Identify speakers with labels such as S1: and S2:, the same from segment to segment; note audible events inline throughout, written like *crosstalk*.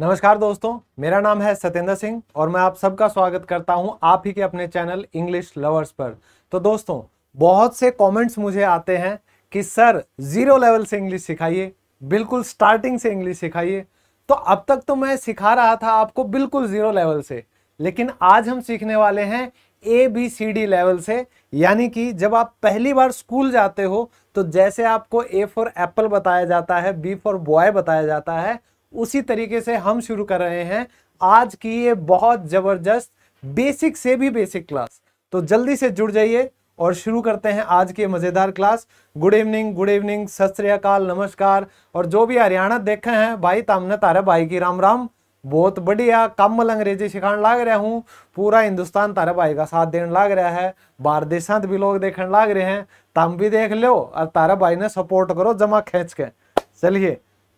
S1: नमस्कार दोस्तों मेरा नाम है सत्येंद्र सिंह और मैं आप सबका स्वागत करता हूं आप ही के अपने चैनल इंग्लिश लवर्स पर तो दोस्तों बहुत से कमेंट्स मुझे आते हैं कि सर जीरो लेवल से इंग्लिश सिखाइए बिल्कुल स्टार्टिंग से इंग्लिश सिखाइए तो अब तक तो मैं सिखा रहा था आपको बिल्कुल जीरो लेवल से लेकिन आज हम सीखने वाले हैं A B C D level से यानी कि जब आप पहली बार स्कूल जाते हो तो जैसे आपको ए फॉर एप्पल बताया जाता है बी फॉर बॉय बताया जाता है उसी तरीके से हम शुरू कर रहे हैं आज की ये बहुत ज़बरदस्त बेसिक से भी बेसिक क्लास तो जल्दी से जुड़ जाइए और शुरू करते हैं आज की मज़ेदार class good evening good evening सत नमस्कार और जो भी हरियाणा देखे हैं भाई तामने तारा भाई की राम राम बहुत बढ़िया कम मल अंग्रेजी सिखाने लाग रहा हूँ पूरा हिंदुस्तान तारा भाई का साथ देने लाग रहा है बाहर देशांत भी लोग देखने लाग रहे हैं तम भी देख लो और तारा भाई ने सपोर्ट करो जमा खेच के चलिए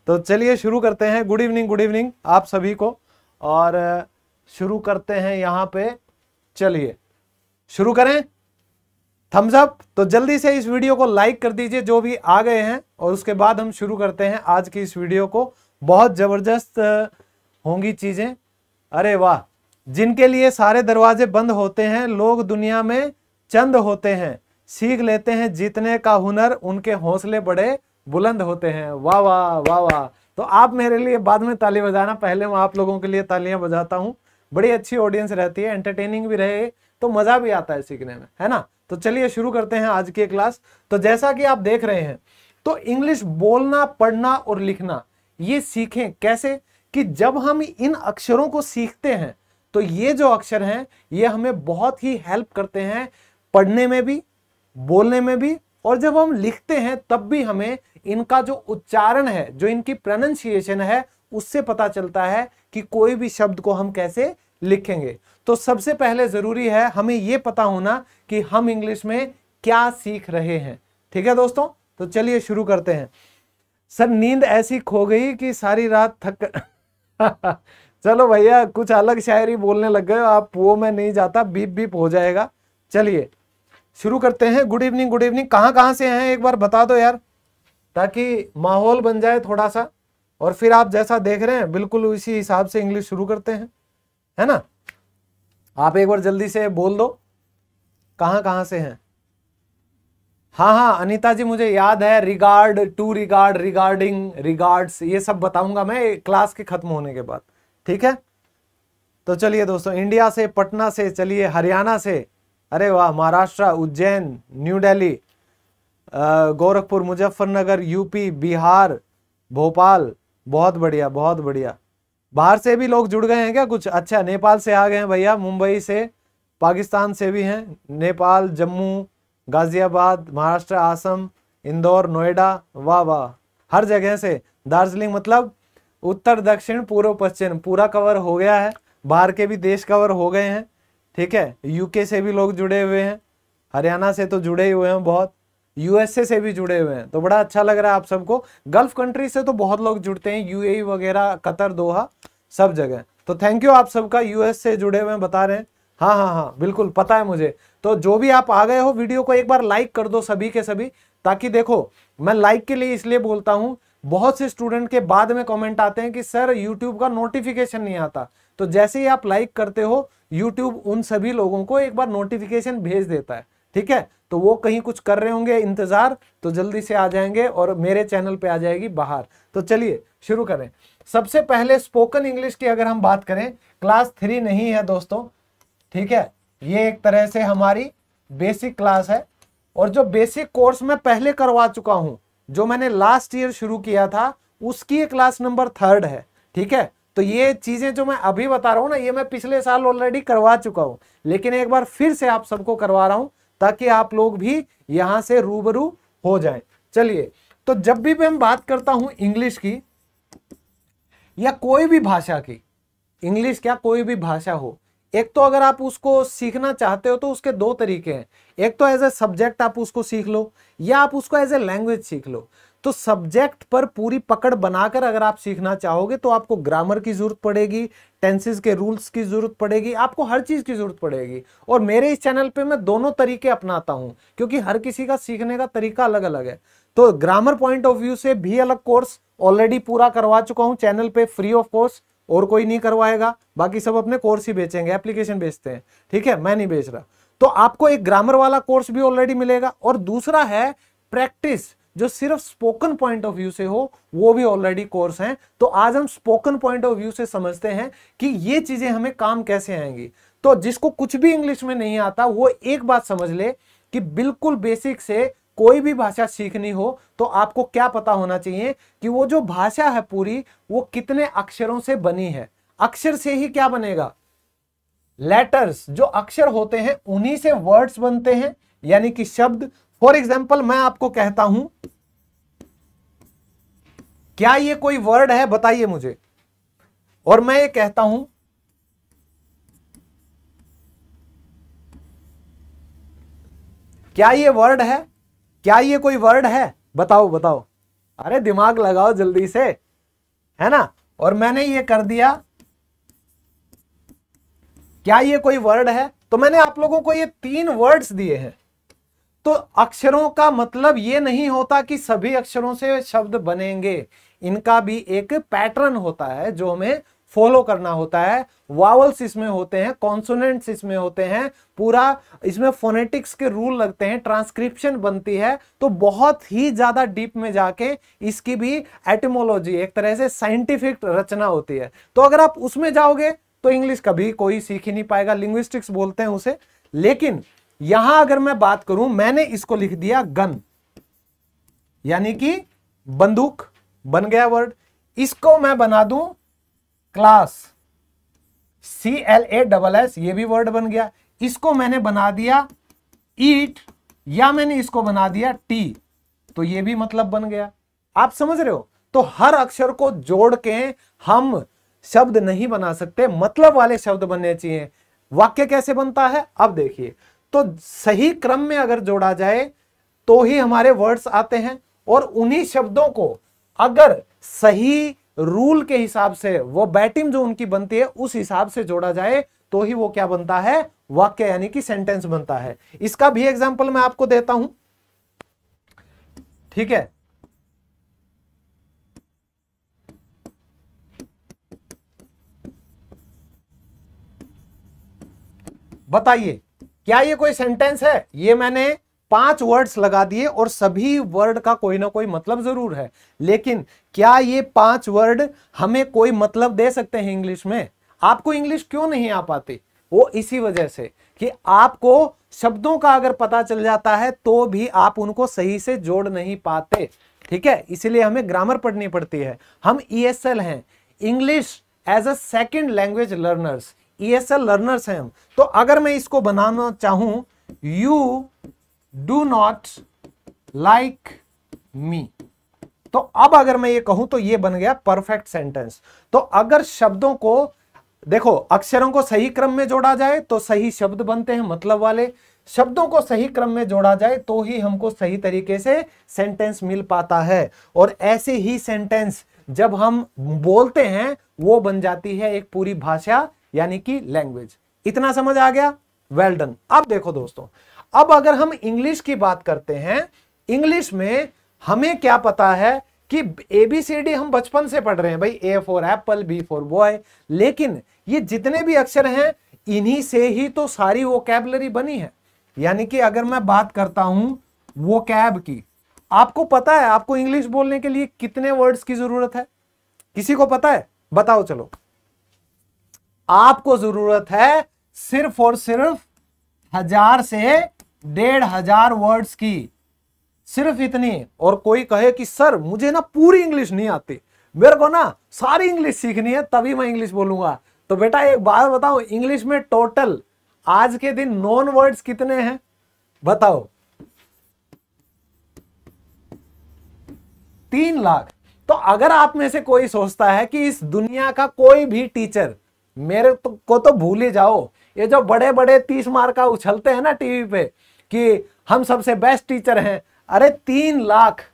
S1: तो चलिए शुरू करते हैं गुड इवनिंग गुड इवनिंग आप सभी को और शुरू करते हैं यहाँ पे चलिए शुरू करें थम्स अप तो जल्दी से इस वीडियो को लाइक कर दीजिए जो भी आ गए हैं और उसके बाद हम शुरू करते हैं आज की इस वीडियो को बहुत ज़बरदस्त होंगी चीज़ें अरे वाह जिनके लिए सारे दरवाजे बंद होते हैं लोग दुनिया में चंद होते हैं सीख लेते हैं जीतने का हुनर उनके हौसले बड़े बुलंद होते हैं वाह वाह वाह वाह तो आप मेरे लिए बाद में ताली बजाना पहले मैं आप लोगों के लिए तालियां बजाता हूँ बड़ी अच्छी ऑडियंस रहती है एंटरटेनिंग भी रहे तो मजा भी आता है सीखने में है ना तो चलिए शुरू करते हैं आज की क्लास तो जैसा कि आप देख रहे हैं तो इंग्लिश बोलना पढ़ना और लिखना ये सीखें कैसे कि जब हम इन अक्षरों को सीखते हैं तो ये जो अक्षर हैं ये हमें बहुत ही हेल्प करते हैं पढ़ने में भी बोलने में भी और जब हम लिखते हैं तब भी हमें इनका जो उच्चारण है जो इनकी प्रोनाउंसिएशन है उससे पता चलता है कि कोई भी शब्द को हम कैसे लिखेंगे तो सबसे पहले जरूरी है हमें यह पता होना कि हम इंग्लिश में क्या सीख रहे हैं ठीक है दोस्तों तो चलिए शुरू करते हैं सर नींद ऐसी खो गई कि सारी रात थक *laughs* चलो भैया कुछ अलग शायरी बोलने लग गए आप वो मैं नहीं जाता बीप बीप हो जाएगा चलिए शुरू करते हैं गुड इवनिंग गुड इवनिंग कहां कहां से हैं एक बार बता दो यार ताकि माहौल बन जाए थोड़ा सा और फिर आप जैसा देख रहे हैं बिल्कुल उसी हिसाब से इंग्लिश शुरू करते हैं है ना आप एक बार जल्दी से बोल दो कहां कहां से हैं हाँ हाँ अनिता जी मुझे याद है regard to regard regarding regards ये सब बताऊंगा मैं क्लास के खत्म होने के बाद ठीक है तो चलिए दोस्तों इंडिया से पटना से चलिए हरियाणा से अरे वाह महाराष्ट्र उज्जैन न्यू दिल्ली गोरखपुर मुजफ्फरनगर यूपी बिहार भोपाल बहुत बढ़िया बहुत बढ़िया बाहर से भी लोग जुड़ गए हैं क्या कुछ अच्छा नेपाल से आ गए हैं भैया मुंबई से पाकिस्तान से भी हैं नेपाल जम्मू गाजियाबाद महाराष्ट्र आसम इंदौर नोएडा वाह वाह हर जगह से दार्जिलिंग मतलब उत्तर दक्षिण पूर्व पश्चिम पूरा कवर हो गया है बाहर के भी देश कवर हो गए हैं ठीक है यूके से भी लोग जुड़े हुए हैं हरियाणा से तो जुड़े हुए हैं बहुत यूएसए से भी जुड़े हुए हैं तो बड़ा अच्छा लग रहा है आप सबको गल्फ कंट्री से तो बहुत लोग जुड़ते हैं यू e वगैरह कतर दोहा सब जगह तो थैंक यू आप सबका यूएस से जुड़े हुए बता रहे हैं हाँ हाँ हाँ बिल्कुल पता है मुझे तो जो भी आप आ गए हो वीडियो को एक बार लाइक कर दो सभी के सभी ताकि देखो मैं लाइक के लिए इसलिए बोलता हूँ बहुत से स्टूडेंट के बाद में कमेंट आते हैं कि सर यूट्यूब का नोटिफिकेशन नहीं आता तो जैसे ही आप लाइक करते हो यूट्यूब उन सभी लोगों को एक बार नोटिफिकेशन भेज देता है ठीक है तो वो कहीं कुछ कर रहे होंगे इंतजार तो जल्दी से आ जाएंगे और मेरे चैनल पे आ जाएगी बाहर तो चलिए शुरू करें सबसे पहले स्पोकन इंग्लिश की अगर हम बात करें क्लास थ्री नहीं है दोस्तों ठीक है ये एक तरह से हमारी बेसिक क्लास है और जो बेसिक कोर्स मैं पहले करवा चुका हूं जो मैंने लास्ट ईयर शुरू किया था उसकी क्लास नंबर थर्ड है ठीक है तो ये चीज़ें जो मैं अभी बता रहा हूँ ना ये मैं पिछले साल ऑलरेडी करवा चुका हूँ लेकिन एक बार फिर से आप सबको करवा रहा हूं ताकि आप लोग भी यहां से रूबरू हो जाए चलिए तो जब भी मैं बात करता हूं इंग्लिश की या कोई भी भाषा की इंग्लिश क्या कोई भी भाषा हो एक तो अगर आप उसको सीखना चाहते हो तो उसके दो तरीके हैं एक तो एज ए सब्जेक्ट आप उसको सीख लो या आप उसको एज ए लैंग्वेज सीख लो तो सब्जेक्ट पर पूरी पकड़ बनाकर अगर आप सीखना चाहोगे तो आपको ग्रामर की जरूरत पड़ेगी टेंसेज के रूल्स की जरूरत पड़ेगी आपको हर चीज की जरूरत पड़ेगी और मेरे इस चैनल पे मैं दोनों तरीके अपनाता हूं क्योंकि हर किसी का सीखने का तरीका अलग अलग है तो ग्रामर पॉइंट ऑफ व्यू से भी अलग कोर्स ऑलरेडी पूरा करवा चुका हूं चैनल पे फ्री ऑफ कॉस्ट और कोई नहीं करवाएगा बाकी सब अपने कोर्स ही बेचेंगे एप्लीकेशन बेचते हैं ठीक है मैं नहीं बेच रहा तो आपको एक ग्रामर वाला कोर्स भी ऑलरेडी मिलेगा और दूसरा है प्रैक्टिस जो सिर्फ स्पोकन पॉइंट ऑफ व्यू से हो वो भी ऑलरेडी कोर्स हैं तो आज हम स्पोकन पॉइंट ऑफ व्यू से समझते हैं कि ये चीजें हमें काम कैसे आएंगी तो जिसको कुछ भी इंग्लिश में नहीं आता वो एक बात समझ ले कि बिल्कुल बेसिक से कोई भी भाषा सीखनी हो तो आपको क्या पता होना चाहिए कि वो जो भाषा है पूरी वो कितने अक्षरों से बनी है अक्षर से ही क्या बनेगा लेटर्स जो अक्षर होते हैं उन्हीं से वर्ड्स बनते हैं यानी कि शब्द फॉर एग्जाम्पल मैं आपको कहता हूं क्या ये कोई वर्ड है बताइए मुझे और मैं ये कहता हूं क्या ये वर्ड है क्या ये कोई वर्ड है बताओ बताओ अरे दिमाग लगाओ जल्दी से है ना और मैंने ये कर दिया क्या ये कोई वर्ड है तो मैंने आप लोगों को ये तीन वर्ड्स दिए हैं तो अक्षरों का मतलब ये नहीं होता कि सभी अक्षरों से शब्द बनेंगे इनका भी एक पैटर्न होता है जो हमें फॉलो करना होता है वावल्स इसमें होते हैं कॉन्सोनेंट्स इसमें होते हैं पूरा इसमें फोनेटिक्स के रूल लगते हैं ट्रांसक्रिप्शन बनती है तो बहुत ही ज़्यादा डीप में जाके इसकी भी एटमोलॉजी एक तरह से साइंटिफिक रचना होती है तो अगर आप उसमें जाओगे तो इंग्लिश कभी कोई सीख ही नहीं पाएगा लिंग्विस्टिक्स बोलते हैं उसे लेकिन यहां अगर मैं बात करूं मैंने इसको लिख दिया गन यानी कि बंदूक बन गया वर्ड इसको मैं बना दूं class C L A double S ये भी वर्ड बन गया इसको मैंने बना दिया ईट या मैंने इसको बना दिया टी तो ये भी मतलब बन गया आप समझ रहे हो तो हर अक्षर को जोड़ के हम शब्द नहीं बना सकते मतलब वाले शब्द बनने चाहिए वाक्य कैसे बनता है अब देखिए तो सही क्रम में अगर जोड़ा जाए तो ही हमारे वर्ड्स आते हैं और उन्हीं शब्दों को अगर सही रूल के हिसाब से वो बैटिंग जो उनकी बनती है उस हिसाब से जोड़ा जाए तो ही वो क्या बनता है वाक्य यानी कि सेंटेंस बनता है इसका भी एग्जाम्पल मैं आपको देता हूं ठीक है बताइए क्या ये कोई सेंटेंस है ये मैंने पांच वर्ड्स लगा दिए और सभी वर्ड का कोई ना कोई मतलब जरूर है लेकिन क्या ये पांच वर्ड हमें कोई मतलब दे सकते हैं इंग्लिश में आपको इंग्लिश क्यों नहीं आ पाती वो इसी वजह से कि आपको शब्दों का अगर पता चल जाता है तो भी आप उनको सही से जोड़ नहीं पाते ठीक है इसीलिए हमें ग्रामर पढ़नी पड़ती है हम ई e हैं English as a second language learners ESL e learners हैं हम तो अगर मैं इसको बनाना चाहूं you do not like me तो अब अगर मैं ये कहूं तो ये बन गया परफेक्ट सेंटेंस तो अगर शब्दों को देखो अक्षरों को सही क्रम में जोड़ा जाए तो सही शब्द बनते हैं मतलब वाले शब्दों को सही क्रम में जोड़ा जाए तो ही हमको सही तरीके से सेंटेंस मिल पाता है और ऐसे ही सेंटेंस जब हम बोलते हैं वो बन जाती है एक पूरी भाषा यानी कि लैंग्वेज इतना समझ आ गया वेल डन अब देखो दोस्तों अब अगर हम इंग्लिश की बात करते हैं इंग्लिश में हमें क्या पता है कि एबीसीडी हम बचपन से पढ़ रहे हैं भाई A for apple B for boy लेकिन ये जितने भी अक्षर हैं इन्हीं से ही तो सारी वो कैबलरी बनी है यानी कि अगर मैं बात करता हूं वो कैब की आपको पता है आपको इंग्लिश बोलने के लिए कितने वर्ड्स की जरूरत है किसी को पता है बताओ चलो आपको जरूरत है सिर्फ और सिर्फ हजार से डेढ़ हजार वर्ड्स की सिर्फ इतनी और कोई कहे कि सर मुझे ना पूरी इंग्लिश नहीं आती मेरे को ना सारी इंग्लिश सीखनी है तभी मैं इंग्लिश बोलूंगा तो बेटा एक बात बताओ इंग्लिश में टोटल आज के दिन नॉन वर्ड्स कितने हैं बताओ तीन लाख तो अगर आप में से कोई सोचता है कि इस दुनिया का कोई भी टीचर मेरे तो, को तो भूल ही जाओ ये जो बड़े बड़े तीस मार का उछलते हैं ना टीवी पे कि हम सबसे बेस्ट टीचर हैं अरे तीन लाख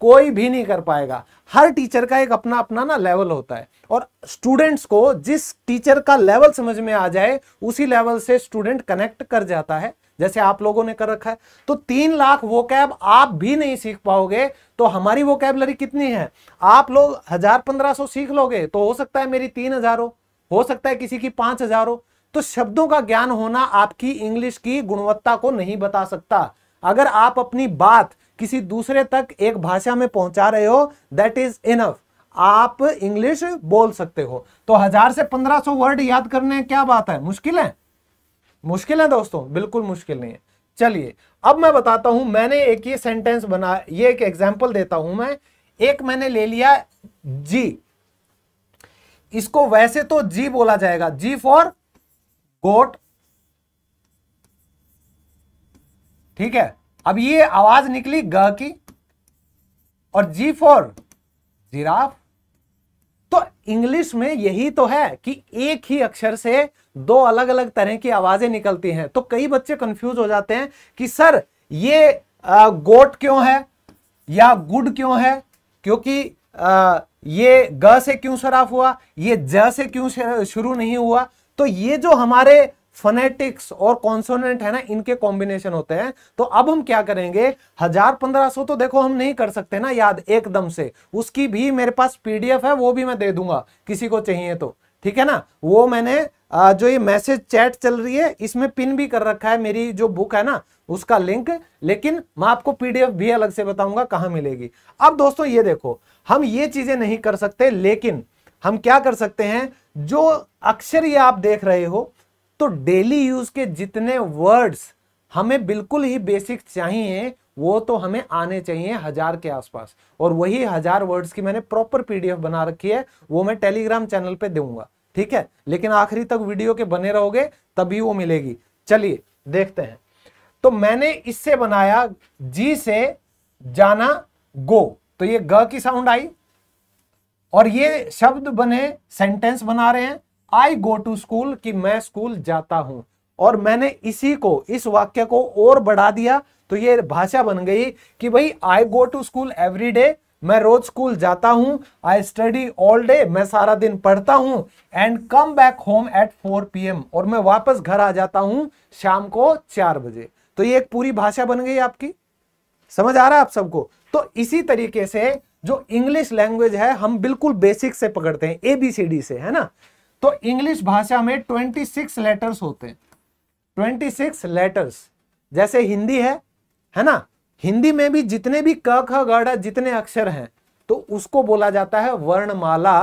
S1: कोई भी नहीं कर पाएगा हर टीचर का एक अपना अपना ना लेवल होता है और स्टूडेंट्स को जिस टीचर का लेवल समझ में आ जाए उसी लेवल से स्टूडेंट कनेक्ट कर जाता है जैसे आप लोगों ने कर रखा है तो तीन लाख वो कैब आप भी नहीं सीख पाओगे तो हमारी वो कैबलरी कितनी है आप लोग हजार पंद्रह सौ सीख लोगे तो हो सकता है मेरी तीन हजार हो हो सकता है किसी की पांच हजार हो तो शब्दों का ज्ञान होना आपकी इंग्लिश की गुणवत्ता को नहीं बता सकता अगर आप अपनी बात किसी दूसरे तक एक भाषा में पहुंचा रहे हो दैट इज इनफ आप इंग्लिश बोल सकते हो तो हजार से पंद्रह सौ वर्ड याद करने क्या बात है मुश्किल है मुश्किल है दोस्तों बिल्कुल मुश्किल नहीं है चलिए अब मैं बताता हूं मैंने एक ये सेंटेंस बना ये एक एग्जाम्पल देता हूं मैं एक मैंने ले लिया जी इसको वैसे तो जी बोला जाएगा जी फॉर गोट ठीक है अब ये आवाज निकली ग की और जी फॉर जिराफ तो इंग्लिश में यही तो है कि एक ही अक्षर से दो अलग अलग तरह की आवाजें निकलती हैं तो कई बच्चे कंफ्यूज हो जाते हैं कि सर ये गोट क्यों है या गुड क्यों है क्योंकि ये ग से क्यों शराफ हुआ ये ज से क्यों शुरू नहीं हुआ तो ये जो हमारे फनेटिक्स और कॉन्सोनेंट है ना इनके कॉम्बिनेशन होते हैं तो अब हम क्या करेंगे हजार पंद्रह सौ तो देखो हम नहीं कर सकते ना याद एकदम से उसकी भी मेरे पास पीडीएफ है वो भी मैं दे दूंगा किसी को चाहिए तो ठीक है ना वो मैंने जो ये मैसेज चैट चल रही है इसमें पिन भी कर रखा है मेरी जो बुक है ना उसका लिंक लेकिन मैं आपको पीडीएफ भी अलग से बताऊंगा कहां मिलेगी अब दोस्तों ये देखो हम ये चीजें नहीं कर सकते लेकिन हम क्या कर सकते हैं जो अक्षर ये आप देख रहे हो तो डेली यूज के जितने वर्ड्स हमें बिल्कुल ही बेसिक चाहिए वो तो हमें आने चाहिए हजार के आसपास और वही हजार वर्ड्स की मैंने प्रॉपर पीडीएफ बना रखी है वो मैं टेलीग्राम चैनल पे दूंगा ठीक है लेकिन आखिरी तक वीडियो के बने रहोगे तभी वो मिलेगी चलिए देखते हैं तो मैंने इससे बनाया जी से जाना गो तो ये ग की साउंड आई और ये शब्द बने सेंटेंस बना रहे हैं आई गो टू स्कूल कि मैं स्कूल जाता हूं और मैंने इसी को इस वाक्य को और बढ़ा दिया तो ये भाषा बन गई कि भाई I go to school every day मैं रोज स्कूल जाता हूं आई स्टडी ऑल डे मैं सारा दिन पढ़ता हूं and come back home at four P और मैं वापस घर आ जाता हूं शाम को चार बजे तो ये एक पूरी भाषा बन गई आपकी समझ आ रहा है आप सबको तो इसी तरीके से जो इंग्लिश लैंग्वेज है हम बिल्कुल बेसिक से पकड़ते हैं एबीसीडी से है ना तो इंग्लिश भाषा में 26 लेटर्स होते हैं 26 लेटर्स जैसे हिंदी है है ना हिंदी में भी जितने भी क ख गढ़ जितने अक्षर हैं तो उसको बोला जाता है वर्णमाला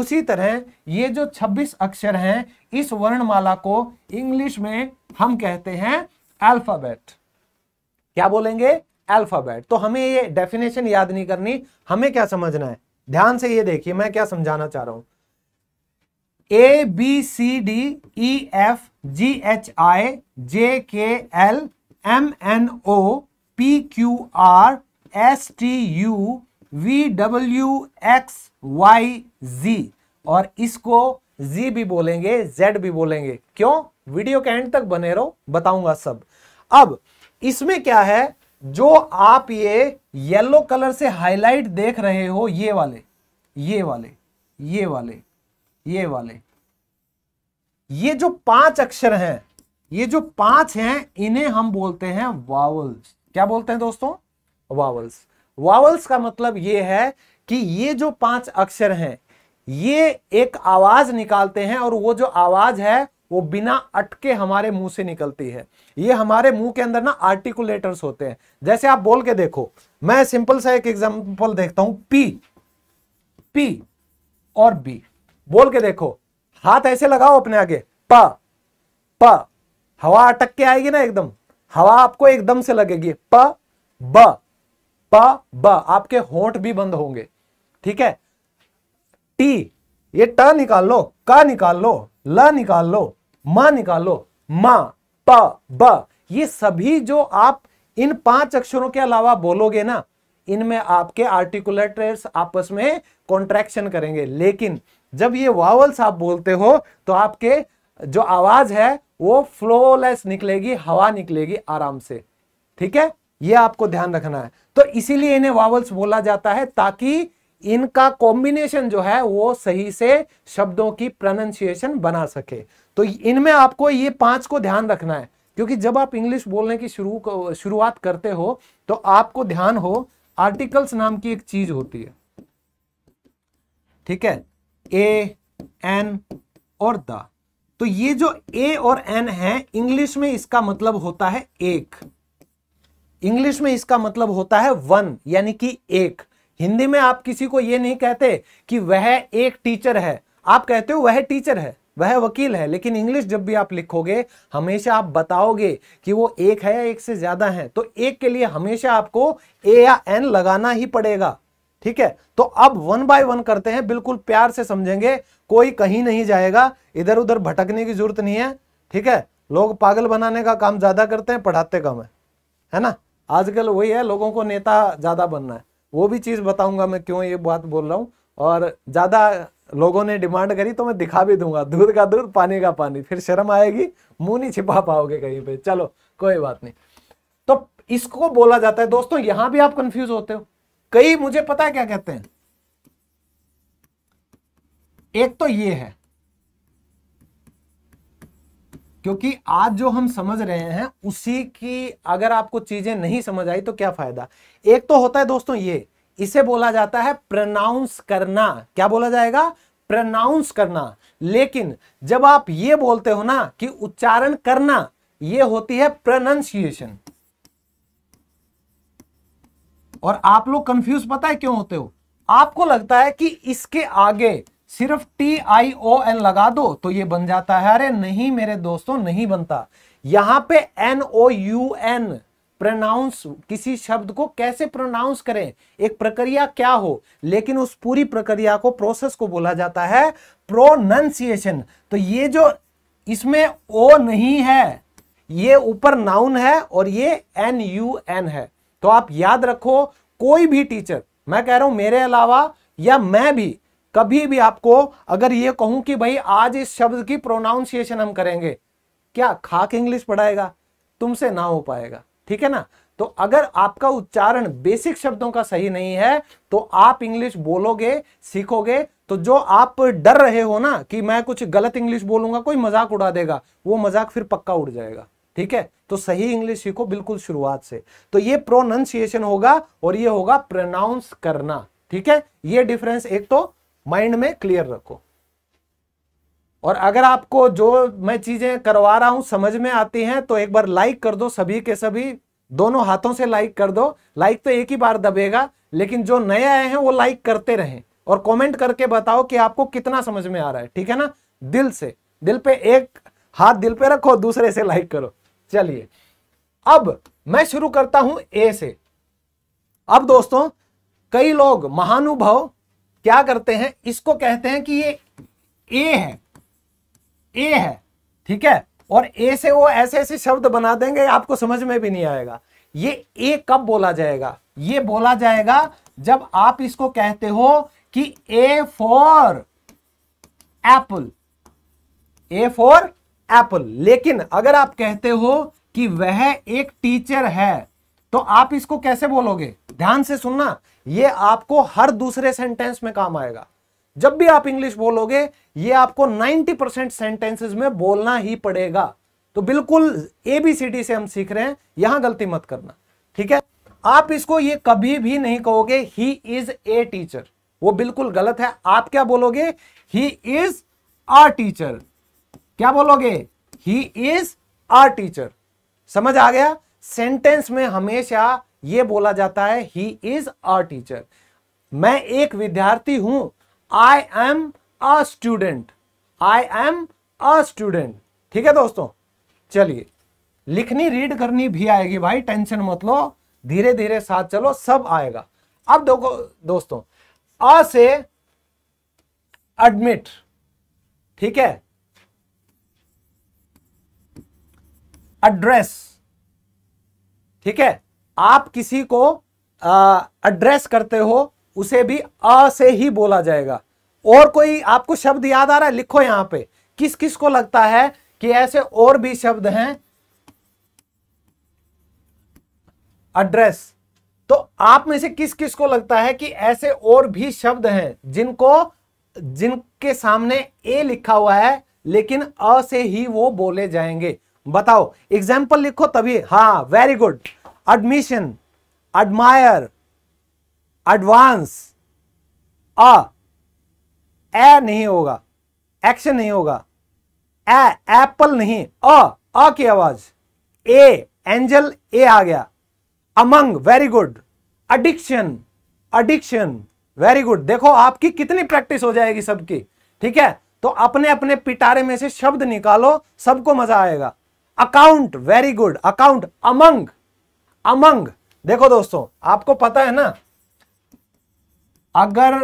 S1: उसी तरह ये जो 26 अक्षर हैं इस वर्णमाला को इंग्लिश में हम कहते हैं अल्फाबेट क्या बोलेंगे अल्फाबेट तो हमें ये डेफिनेशन याद नहीं करनी हमें क्या समझना है ध्यान से ये देखिए मैं क्या समझाना चाह रहा हूं A B C D E F G H I J K L M N O P Q R S T U V W X Y Z और इसको जी भी बोलेंगे जेड भी बोलेंगे क्यों वीडियो के एंड तक बने रहो बताऊंगा सब अब इसमें क्या है जो आप ये येलो कलर से हाईलाइट देख रहे हो ये वाले ये वाले ये वाले ये वाले ये जो पांच अक्षर हैं ये जो पांच हैं इन्हें हम बोलते हैं वावल्स क्या बोलते हैं दोस्तों वावल्स वावल्स का मतलब ये है कि ये जो पांच अक्षर हैं ये एक आवाज निकालते हैं और वो जो आवाज है वो बिना अटके हमारे मुंह से निकलती है ये हमारे मुंह के अंदर ना आर्टिकुलेटर्स होते हैं जैसे आप बोल के देखो मैं सिंपल सा एक एग्जांपल देखता हूं पी पी और बी बोल के देखो हाथ ऐसे लगाओ अपने आगे प प हवा अटक के आएगी ना एकदम हवा आपको एकदम से लगेगी प ब प ब आपके होठ भी बंद होंगे ठीक है टी ये ट निकाल लो क निकाल लो ल निकाल लो मां निकालो मां प ब ये सभी जो आप इन पांच अक्षरों के अलावा बोलोगे ना इनमें आपके आर्टिकुलेटर्स आपस में कॉन्ट्रैक्शन करेंगे लेकिन जब ये वावल्स आप बोलते हो तो आपके जो आवाज है वो फ्लोलेस निकलेगी हवा निकलेगी आराम से ठीक है ये आपको ध्यान रखना है तो इसीलिए इन्हें वावल्स बोला जाता है ताकि इनका कॉम्बिनेशन जो है वो सही से शब्दों की प्रोनाउंसिएशन बना सके तो इनमें आपको ये पांच को ध्यान रखना है क्योंकि जब आप इंग्लिश बोलने की शुरू शुरुआत करते हो तो आपको ध्यान हो आर्टिकल्स नाम की एक चीज होती है ठीक है ए एन और द तो ये जो ए और एन है इंग्लिश में इसका मतलब होता है एक इंग्लिश में इसका मतलब होता है वन यानी कि एक हिंदी में आप किसी को यह नहीं कहते कि वह एक टीचर है आप कहते हो वह टीचर है वह वकील है लेकिन इंग्लिश जब भी आप लिखोगे हमेशा आप बताओगे कि वो एक है या एक से ज्यादा है तो एक के लिए हमेशा आपको ए या एन लगाना ही पड़ेगा ठीक है तो अब वन बाय वन करते हैं बिल्कुल प्यार से समझेंगे कोई कहीं नहीं जाएगा इधर उधर भटकने की जरूरत नहीं है ठीक है लोग पागल बनाने का काम ज्यादा करते हैं पढ़ाते कम है है ना आजकल वही है लोगों को नेता ज्यादा बनना है वो भी चीज बताऊंगा मैं क्यों ये बात बोल रहा हूं और ज़्यादा लोगों ने डिमांड करी तो मैं दिखा भी दूंगा दूध का दूध पानी का पानी फिर शर्म आएगी मुंह नहीं छिपा पाओगे कहीं पे चलो कोई बात नहीं तो इसको बोला जाता है दोस्तों यहां भी आप कंफ्यूज होते हो कई मुझे पता है क्या कहते हैं एक तो ये है क्योंकि आज जो हम समझ रहे हैं उसी की अगर आपको चीजें नहीं समझ आई तो क्या फायदा एक तो होता है दोस्तों ये इसे बोला जाता है प्रनाउंस करना क्या बोला जाएगा प्रनाउंस करना लेकिन जब आप ये बोलते हो ना कि उच्चारण करना ये होती है प्रोनाउंसिएशन और आप लोग कंफ्यूज पता है क्यों होते हो आपको लगता है कि इसके आगे सिर्फ टी आई ओ एन लगा दो तो ये बन जाता है अरे नहीं मेरे दोस्तों नहीं बनता यहां पे N O U N pronounce किसी शब्द को कैसे प्रोनाउंस करें एक प्रक्रिया क्या हो लेकिन उस पूरी प्रक्रिया को प्रोसेस को बोला जाता है प्रोनंसिएशन तो ये जो इसमें ओ नहीं है ये ऊपर नाउन है और ये एन यू एन है तो आप याद रखो कोई भी टीचर मैं कह रहा हूं मेरे अलावा या मैं भी कभी भी आपको अगर ये कहूं कि भाई आज इस शब्द की प्रोनाउंसिएशन हम करेंगे क्या खाक इंग्लिश पढ़ाएगा तुमसे ना हो पाएगा ठीक है ना तो अगर आपका उच्चारण बेसिक शब्दों का सही नहीं है तो आप इंग्लिश बोलोगे सीखोगे तो जो आप डर रहे हो ना कि मैं कुछ गलत इंग्लिश बोलूंगा कोई मजाक उड़ा देगा वो मजाक फिर पक्का उड़ जाएगा ठीक है तो सही इंग्लिश सीखो बिल्कुल शुरुआत से तो ये प्रोनाउंसिएशन होगा और ये होगा प्रोनाउंस करना ठीक है ये डिफरेंस एक तो माइंड में क्लियर रखो और अगर आपको जो मैं चीज़ें करवा रहा हूं समझ में आती हैं तो एक बार लाइक कर दो सभी के सभी दोनों हाथों से लाइक कर दो लाइक तो एक ही बार दबेगा लेकिन जो नए आए हैं वो लाइक करते रहें और कमेंट करके बताओ कि आपको कितना समझ में आ रहा है ठीक है ना दिल से दिल पे एक हाथ दिल पे रखो दूसरे से लाइक करो चलिए अब मैं शुरू करता हूं ए से अब दोस्तों कई लोग महानुभव क्या करते हैं इसको कहते हैं कि ये ए है ए है ठीक है और ए से वो ऐसे ऐसे शब्द बना देंगे आपको समझ में भी नहीं आएगा ये ए कब बोला जाएगा ये बोला जाएगा जब आप इसको कहते हो कि A for apple A for apple लेकिन अगर आप कहते हो कि वह एक टीचर है तो आप इसको कैसे बोलोगे ध्यान से सुनना ये आपको हर दूसरे सेंटेंस में काम आएगा जब भी आप इंग्लिश बोलोगे ये आपको 90 परसेंट सेंटेंसेज में बोलना ही पड़ेगा तो बिल्कुल एबीसीडी से हम सीख रहे हैं यहां गलती मत करना ठीक है आप इसको ये कभी भी नहीं कहोगे ही इज ए टीचर वो बिल्कुल गलत है आप क्या बोलोगे ही इज आ टीचर क्या बोलोगे ही इज आ टीचर समझ आ गया सेंटेंस में हमेशा ये बोला जाता है ही इज आ टीचर मैं एक विद्यार्थी हूं I am a student I am a student ठीक है दोस्तों चलिए लिखनी रीड करनी भी आएगी भाई टेंशन मत लो धीरे धीरे साथ चलो सब आएगा अब देखो दोस्तों अ से एडमिट ठीक है एड्रेस ठीक है आप किसी को एड्रेस करते हो उसे भी अ से ही बोला जाएगा और कोई आपको शब्द याद आ रहा है लिखो यहां पे किस किस को लगता है कि ऐसे और भी शब्द हैं एड्रेस तो आप में से किस किस को लगता है कि ऐसे और भी शब्द हैं जिनको जिनके सामने ए लिखा हुआ है लेकिन अ से ही वो बोले जाएंगे बताओ एग्जाम्पल लिखो तभी हाँ very good admission admire advance a A नहीं होगा एक्शन नहीं होगा ए एप्पल नहीं अ अ की आवाज ए एंजल ए आ गया among very good addiction addiction very good देखो आपकी कितनी प्रैक्टिस हो जाएगी सबकी ठीक है तो अपने अपने पिटारे में से शब्द निकालो सबको मजा आएगा account very good account among among देखो दोस्तों आपको पता है ना अगर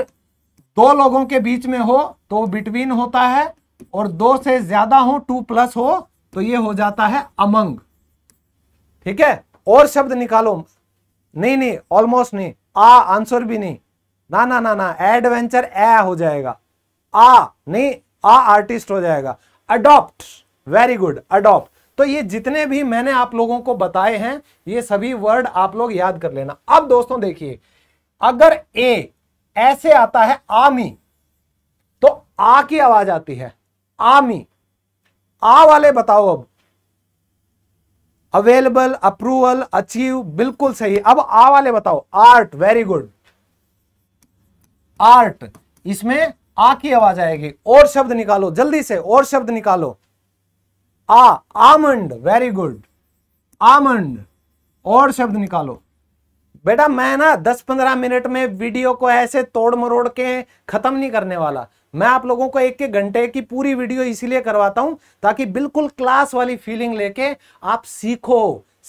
S1: दो लोगों के बीच में हो तो बिटवीन होता है और दो से ज्यादा हो टू प्लस हो तो ये हो जाता है अमंग ठीक है और शब्द निकालो नहीं नहीं ऑलमोस्ट नहीं आ आंसर भी नहीं ना ना ना ना एडवेंचर ए हो जाएगा आ नहीं आ आर्टिस्ट हो जाएगा अडॉप्ट वेरी गुड अडॉप्ट तो ये जितने भी मैंने आप लोगों को बताए हैं ये सभी वर्ड आप लोग याद कर लेना अब दोस्तों देखिए अगर ए ऐसे आता है आमी तो आ की आवाज आती है आमी आ वाले बताओ अब अवेलेबल अप्रूवल अचीव बिल्कुल सही अब आ वाले बताओ आर्ट वेरी गुड आर्ट इसमें आ की आवाज आएगी और शब्द निकालो जल्दी से और शब्द निकालो आ आमंड वेरी गुड आमंड और शब्द निकालो बेटा मैं ना 10-15 मिनट में वीडियो को ऐसे तोड़ मरोड़ के खत्म नहीं करने वाला मैं आप लोगों को एक एक घंटे की पूरी वीडियो इसीलिए करवाता हूं ताकि बिल्कुल क्लास वाली फीलिंग लेके आप सीखो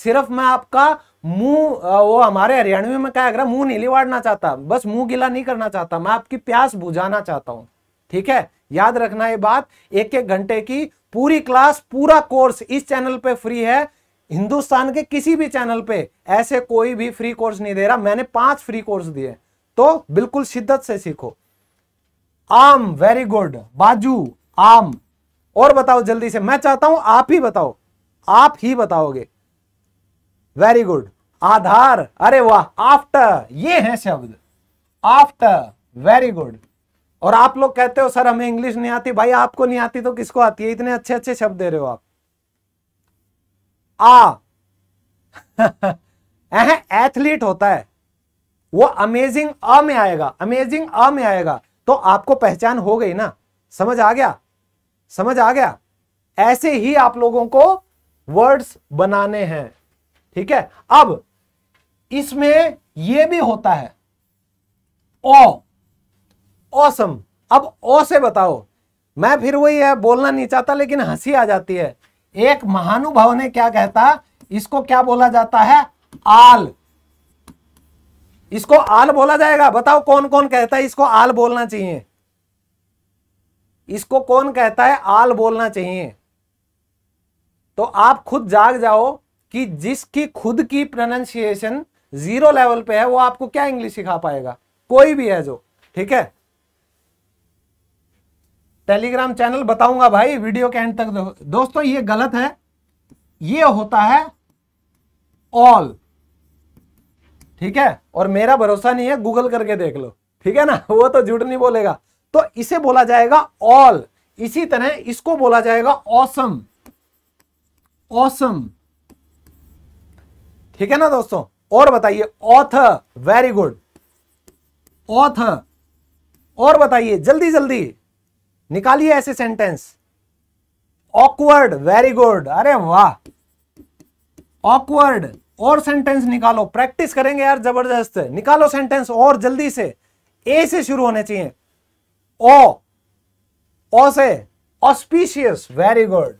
S1: सिर्फ मैं आपका मुंह वो हमारे हरियाणवी में क्या करा मुंह नहीं लिवाड़ना चाहता बस मुंह गिला नहीं करना चाहता मैं आपकी प्यास बुझाना चाहता हूं ठीक है याद रखना ये बात एक एक घंटे की पूरी क्लास पूरा कोर्स इस चैनल पे फ्री है हिंदुस्तान के किसी भी चैनल पे ऐसे कोई भी फ्री कोर्स नहीं दे रहा मैंने पांच फ्री कोर्स दिए तो बिल्कुल शिद्दत से सीखो आम वेरी गुड बाजू आम और बताओ जल्दी से मैं चाहता हूं आप ही बताओ आप ही बताओगे वेरी गुड आधार अरे वाह आफ्टर ये है शब्द आफ्टर वेरी गुड और आप लोग कहते हो सर हमें इंग्लिश नहीं आती भाई आपको नहीं आती तो किसको आती है इतने अच्छे अच्छे शब्द दे रहे हो आप आ एथलीट *laughs* होता है वो अमेजिंग अ में आएगा अमेजिंग अ में आएगा तो आपको पहचान हो गई ना समझ आ गया समझ आ गया ऐसे ही आप लोगों को वर्ड्स बनाने हैं ठीक है अब इसमें यह भी होता है ओ ओसम अब ओ से बताओ मैं फिर वही है बोलना नहीं चाहता लेकिन हंसी आ जाती है एक महानुभाव ने क्या कहता इसको क्या बोला जाता है आल इसको आल बोला जाएगा बताओ कौन कौन कहता है इसको आल बोलना चाहिए इसको कौन कहता है आल बोलना चाहिए तो आप खुद जाग जाओ कि जिसकी खुद की प्रोनाउंसिएशन जीरो लेवल पे है वो आपको क्या इंग्लिश सिखा पाएगा कोई भी है जो ठीक है टेलीग्राम चैनल बताऊंगा भाई वीडियो के एंड तक दो, दोस्तों ये गलत है ये होता है ऑल ठीक है और मेरा भरोसा नहीं है गूगल करके देख लो ठीक है ना *laughs* वो तो झूठ नहीं बोलेगा तो इसे बोला जाएगा ऑल इसी तरह इसको बोला जाएगा ऑसम ऑसम ठीक है ना दोस्तों और बताइए ऑथ वेरी गुड ऑथ और बताइए जल्दी जल्दी निकालिए ऐसे सेंटेंस ऑकवर्ड वेरी गुड अरे वाह ऑकवर्ड और सेंटेंस निकालो प्रैक्टिस करेंगे यार जबरदस्त निकालो सेंटेंस और जल्दी से ए से शुरू होने चाहिए ओ ओ से auspicious very good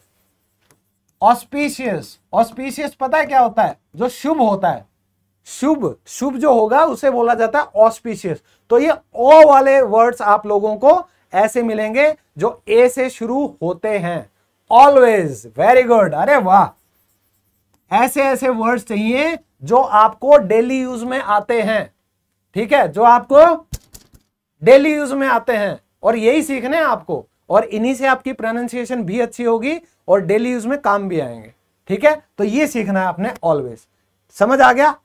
S1: auspicious auspicious पता है क्या होता है जो शुभ होता है शुभ शुभ जो होगा उसे बोला जाता है ऑस्पिशियस तो ये ओ वाले वर्ड्स आप लोगों को ऐसे मिलेंगे जो ए से शुरू होते हैं ऑलवेज वेरी गुड अरे वाह ऐसे ऐसे वर्ड्स चाहिए जो आपको डेली यूज में आते हैं ठीक है जो आपको डेली यूज में आते हैं और यही सीखने हैं आपको और इन्हीं से आपकी प्रोनाउंसिएशन भी अच्छी होगी और डेली यूज में काम भी आएंगे ठीक है तो ये सीखना है आपने ऑलवेज समझ आ गया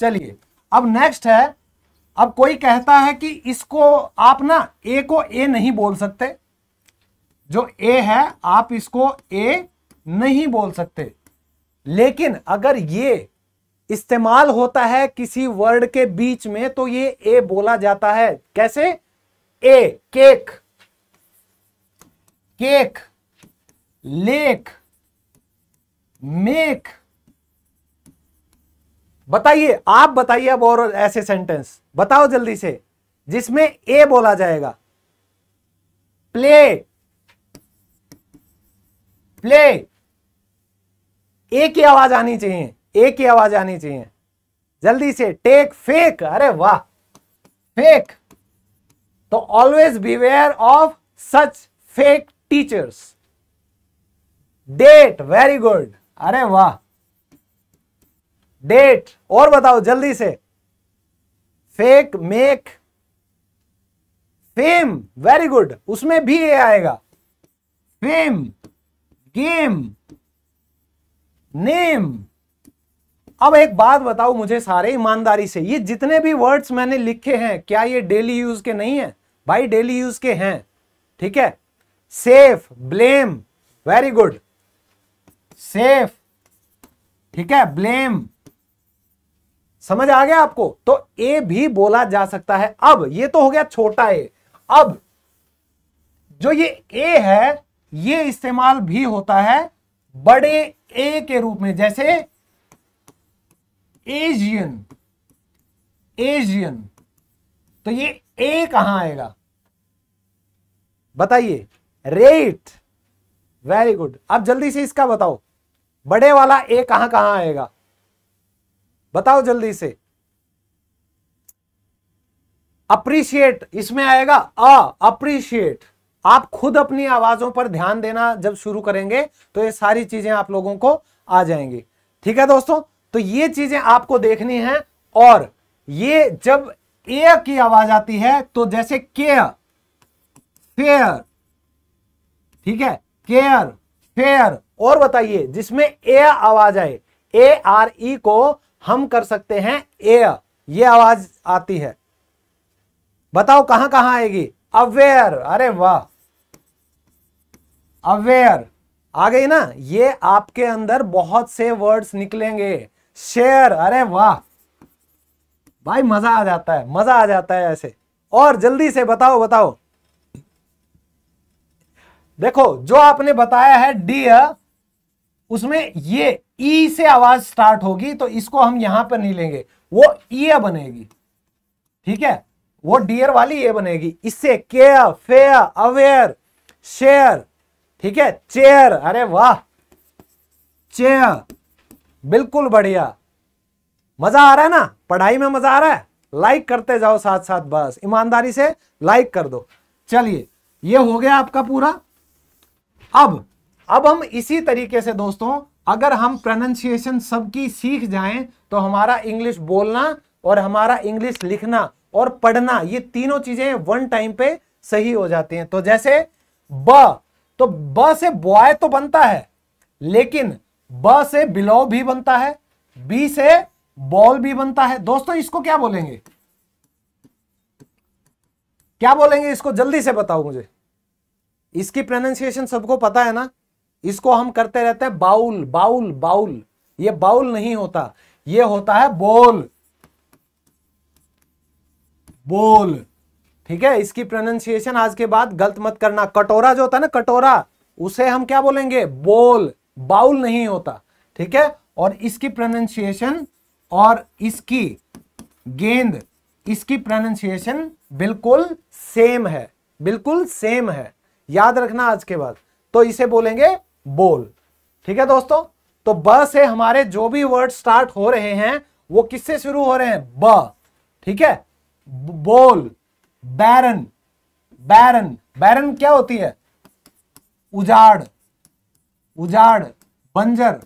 S1: चलिए अब नेक्स्ट है अब कोई कहता है कि इसको आप ना ए को ए नहीं बोल सकते जो ए है आप इसको ए नहीं बोल सकते लेकिन अगर ये इस्तेमाल होता है किसी वर्ड के बीच में तो ये ए बोला जाता है कैसे ए केक केक लेख मेक बताइए आप बताइए अब और ऐसे सेंटेंस बताओ जल्दी से जिसमें ए बोला जाएगा प्ले प्ले ए की आवाज आनी चाहिए ए की आवाज आनी चाहिए जल्दी से टेक फेक अरे वाह फेक तो always beware of such fake teachers date very good अरे वाह डेट और बताओ जल्दी से fake make fame very good उसमें भी ये आएगा फेम गेम नेम अब एक बात बताओ मुझे सारे ईमानदारी से ये जितने भी वर्ड्स मैंने लिखे हैं क्या ये डेली यूज के नहीं है भाई डेली यूज के हैं ठीक है safe blame very good safe ठीक है ब्लेम समझ आ गया आपको तो ए भी बोला जा सकता है अब ये तो हो गया छोटा ए अब जो ये ए है ये इस्तेमाल भी होता है बड़े ए के रूप में जैसे एजियन एजियन तो ये ए कहां आएगा बताइए रेट वेरी गुड अब जल्दी से इसका बताओ बड़े वाला ए कहां कहां आएगा बताओ जल्दी से अप्रिशिएट इसमें आएगा अ अप्रिशिएट आप खुद अपनी आवाजों पर ध्यान देना जब शुरू करेंगे तो ये सारी चीजें आप लोगों को आ जाएंगी ठीक है दोस्तों तो ये चीजें आपको देखनी है और ये जब ए की आवाज आती है तो जैसे केयर फेयर ठीक है केयर फेयर और बताइए जिसमें ए आवाज आए ए आर ई को हम कर सकते हैं ए ये आवाज आती है बताओ कहां कहां आएगी अवेयर अरे वाह अवेयर आ गई ना ये आपके अंदर बहुत से वर्ड्स निकलेंगे शेयर अरे वाह भाई मजा आ जाता है मजा आ जाता है ऐसे और जल्दी से बताओ बताओ देखो जो आपने बताया है डियर उसमें ये ई e से आवाज स्टार्ट होगी तो इसको हम यहां पर नहीं लेंगे वो ई e बनेगी ठीक है वो डियर वाली ये बनेगी इससे केयर फेयर अवेयर शेयर ठीक है चेयर अरे वाह चेयर बिल्कुल बढ़िया मजा आ रहा है ना पढ़ाई में मजा आ रहा है लाइक करते जाओ साथ साथ बस ईमानदारी से लाइक कर दो चलिए ये हो गया आपका पूरा अब अब हम इसी तरीके से दोस्तों अगर हम प्रोनाउंसिएशन सबकी सीख जाएं तो हमारा इंग्लिश बोलना और हमारा इंग्लिश लिखना और पढ़ना ये तीनों चीजें वन टाइम पे सही हो जाती हैं तो जैसे ब तो ब से बॉय तो बनता है लेकिन ब से बिलो भी बनता है बी से बॉल भी बनता है दोस्तों इसको क्या बोलेंगे क्या बोलेंगे इसको जल्दी से बताओ मुझे इसकी प्रोनाउंसिएशन सबको पता है ना इसको हम करते रहते हैं बाउल बाउल बाउल ये बाउल नहीं होता ये होता है बोल बोल ठीक है इसकी प्रोनाउंसिएशन आज के बाद गलत मत करना कटोरा जो होता है ना कटोरा उसे हम क्या बोलेंगे बोल बाउल नहीं होता ठीक है और इसकी प्रोनाउंसिएशन और इसकी गेंद इसकी प्रोनाउंसिएशन बिल्कुल सेम है बिल्कुल सेम है याद रखना आज के बाद तो इसे बोलेंगे बोल ठीक है दोस्तों तो ब से हमारे जो भी वर्ड स्टार्ट हो रहे हैं वो किससे शुरू हो रहे हैं ब ठीक है बोल बैरन बैरन बैरन क्या होती है उजाड़ उजाड़ बंजर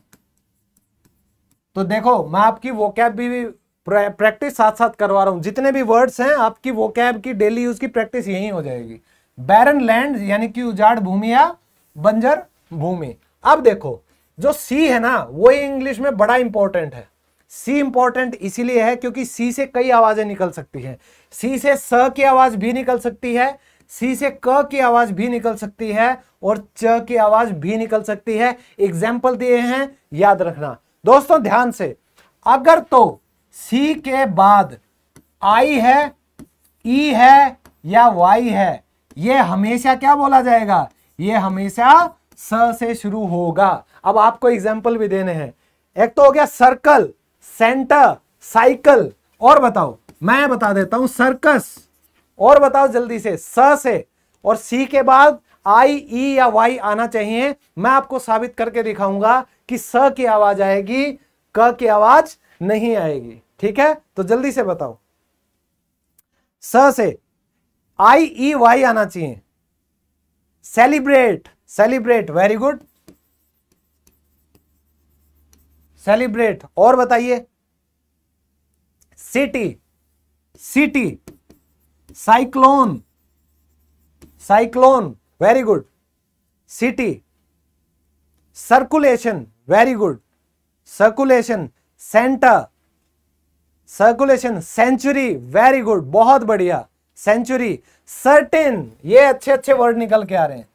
S1: तो देखो मैं आपकी वो कैब भी प्रैक्टिस साथ साथ करवा रहा हूं जितने भी वर्ड्स हैं आपकी वो कैब की डेली यूज की प्रैक्टिस यही हो जाएगी बैरन लैंड यानी कि उजाड़ भूमिया बंजर भूमि अब देखो जो सी है ना वो इंग्लिश में बड़ा इंपॉर्टेंट है सी इंपॉर्टेंट इसीलिए है क्योंकि सी से कई आवाजें निकल सकती है सी से स की आवाज भी निकल सकती है सी से क की आवाज भी निकल सकती है और च की आवाज भी निकल सकती है एग्जाम्पल दिए हैं याद रखना दोस्तों ध्यान से अगर तो सी के बाद आई है ई e है या वाई है ये हमेशा क्या बोला जाएगा ये हमेशा स से शुरू होगा अब आपको एग्जाम्पल भी देने हैं एक तो हो गया सर्कल सेंटर साइकिल और बताओ मैं बता देता हूं सर्कस और बताओ जल्दी से स से और सी के बाद आई ई e या वाई आना चाहिए मैं आपको साबित करके दिखाऊंगा कि स की आवाज आएगी क की आवाज नहीं आएगी ठीक है तो जल्दी से बताओ स से आई ई वाई आना चाहिए celebrate celebrate very good celebrate और बताइए city city cyclone cyclone very good city circulation very good circulation centre circulation century very good बहुत बढ़िया सेंचुरी सर्टेन ये अच्छे अच्छे वर्ड निकल के आ रहे हैं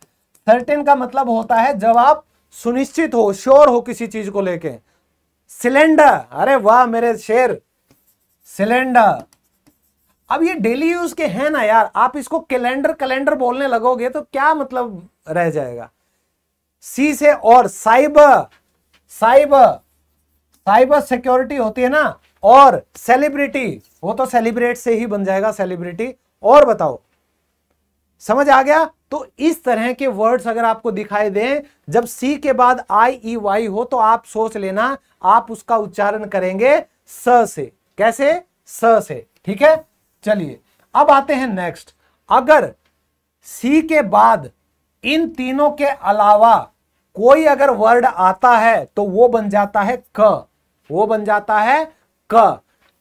S1: सर्टेन का मतलब होता है जब आप सुनिश्चित हो श्योर हो किसी चीज को लेके सिलेंडर अरे वाह मेरे शेर सिलेंडर अब ये डेली यूज के हैं ना यार आप इसको कैलेंडर कैलेंडर बोलने लगोगे तो क्या मतलब रह जाएगा सी से और साइबर साइबर साइबर सिक्योरिटी होती है ना और सेलिब्रिटी वो तो सेलिब्रेट से ही बन जाएगा सेलिब्रिटी और बताओ समझ आ गया तो इस तरह के वर्ड्स अगर आपको दिखाई दें जब सी के बाद आई ई वाई हो तो आप सोच लेना आप उसका उच्चारण करेंगे स से कैसे स से ठीक है चलिए अब आते हैं नेक्स्ट अगर सी के बाद इन तीनों के अलावा कोई अगर वर्ड आता है तो वो बन जाता है क वो बन जाता है क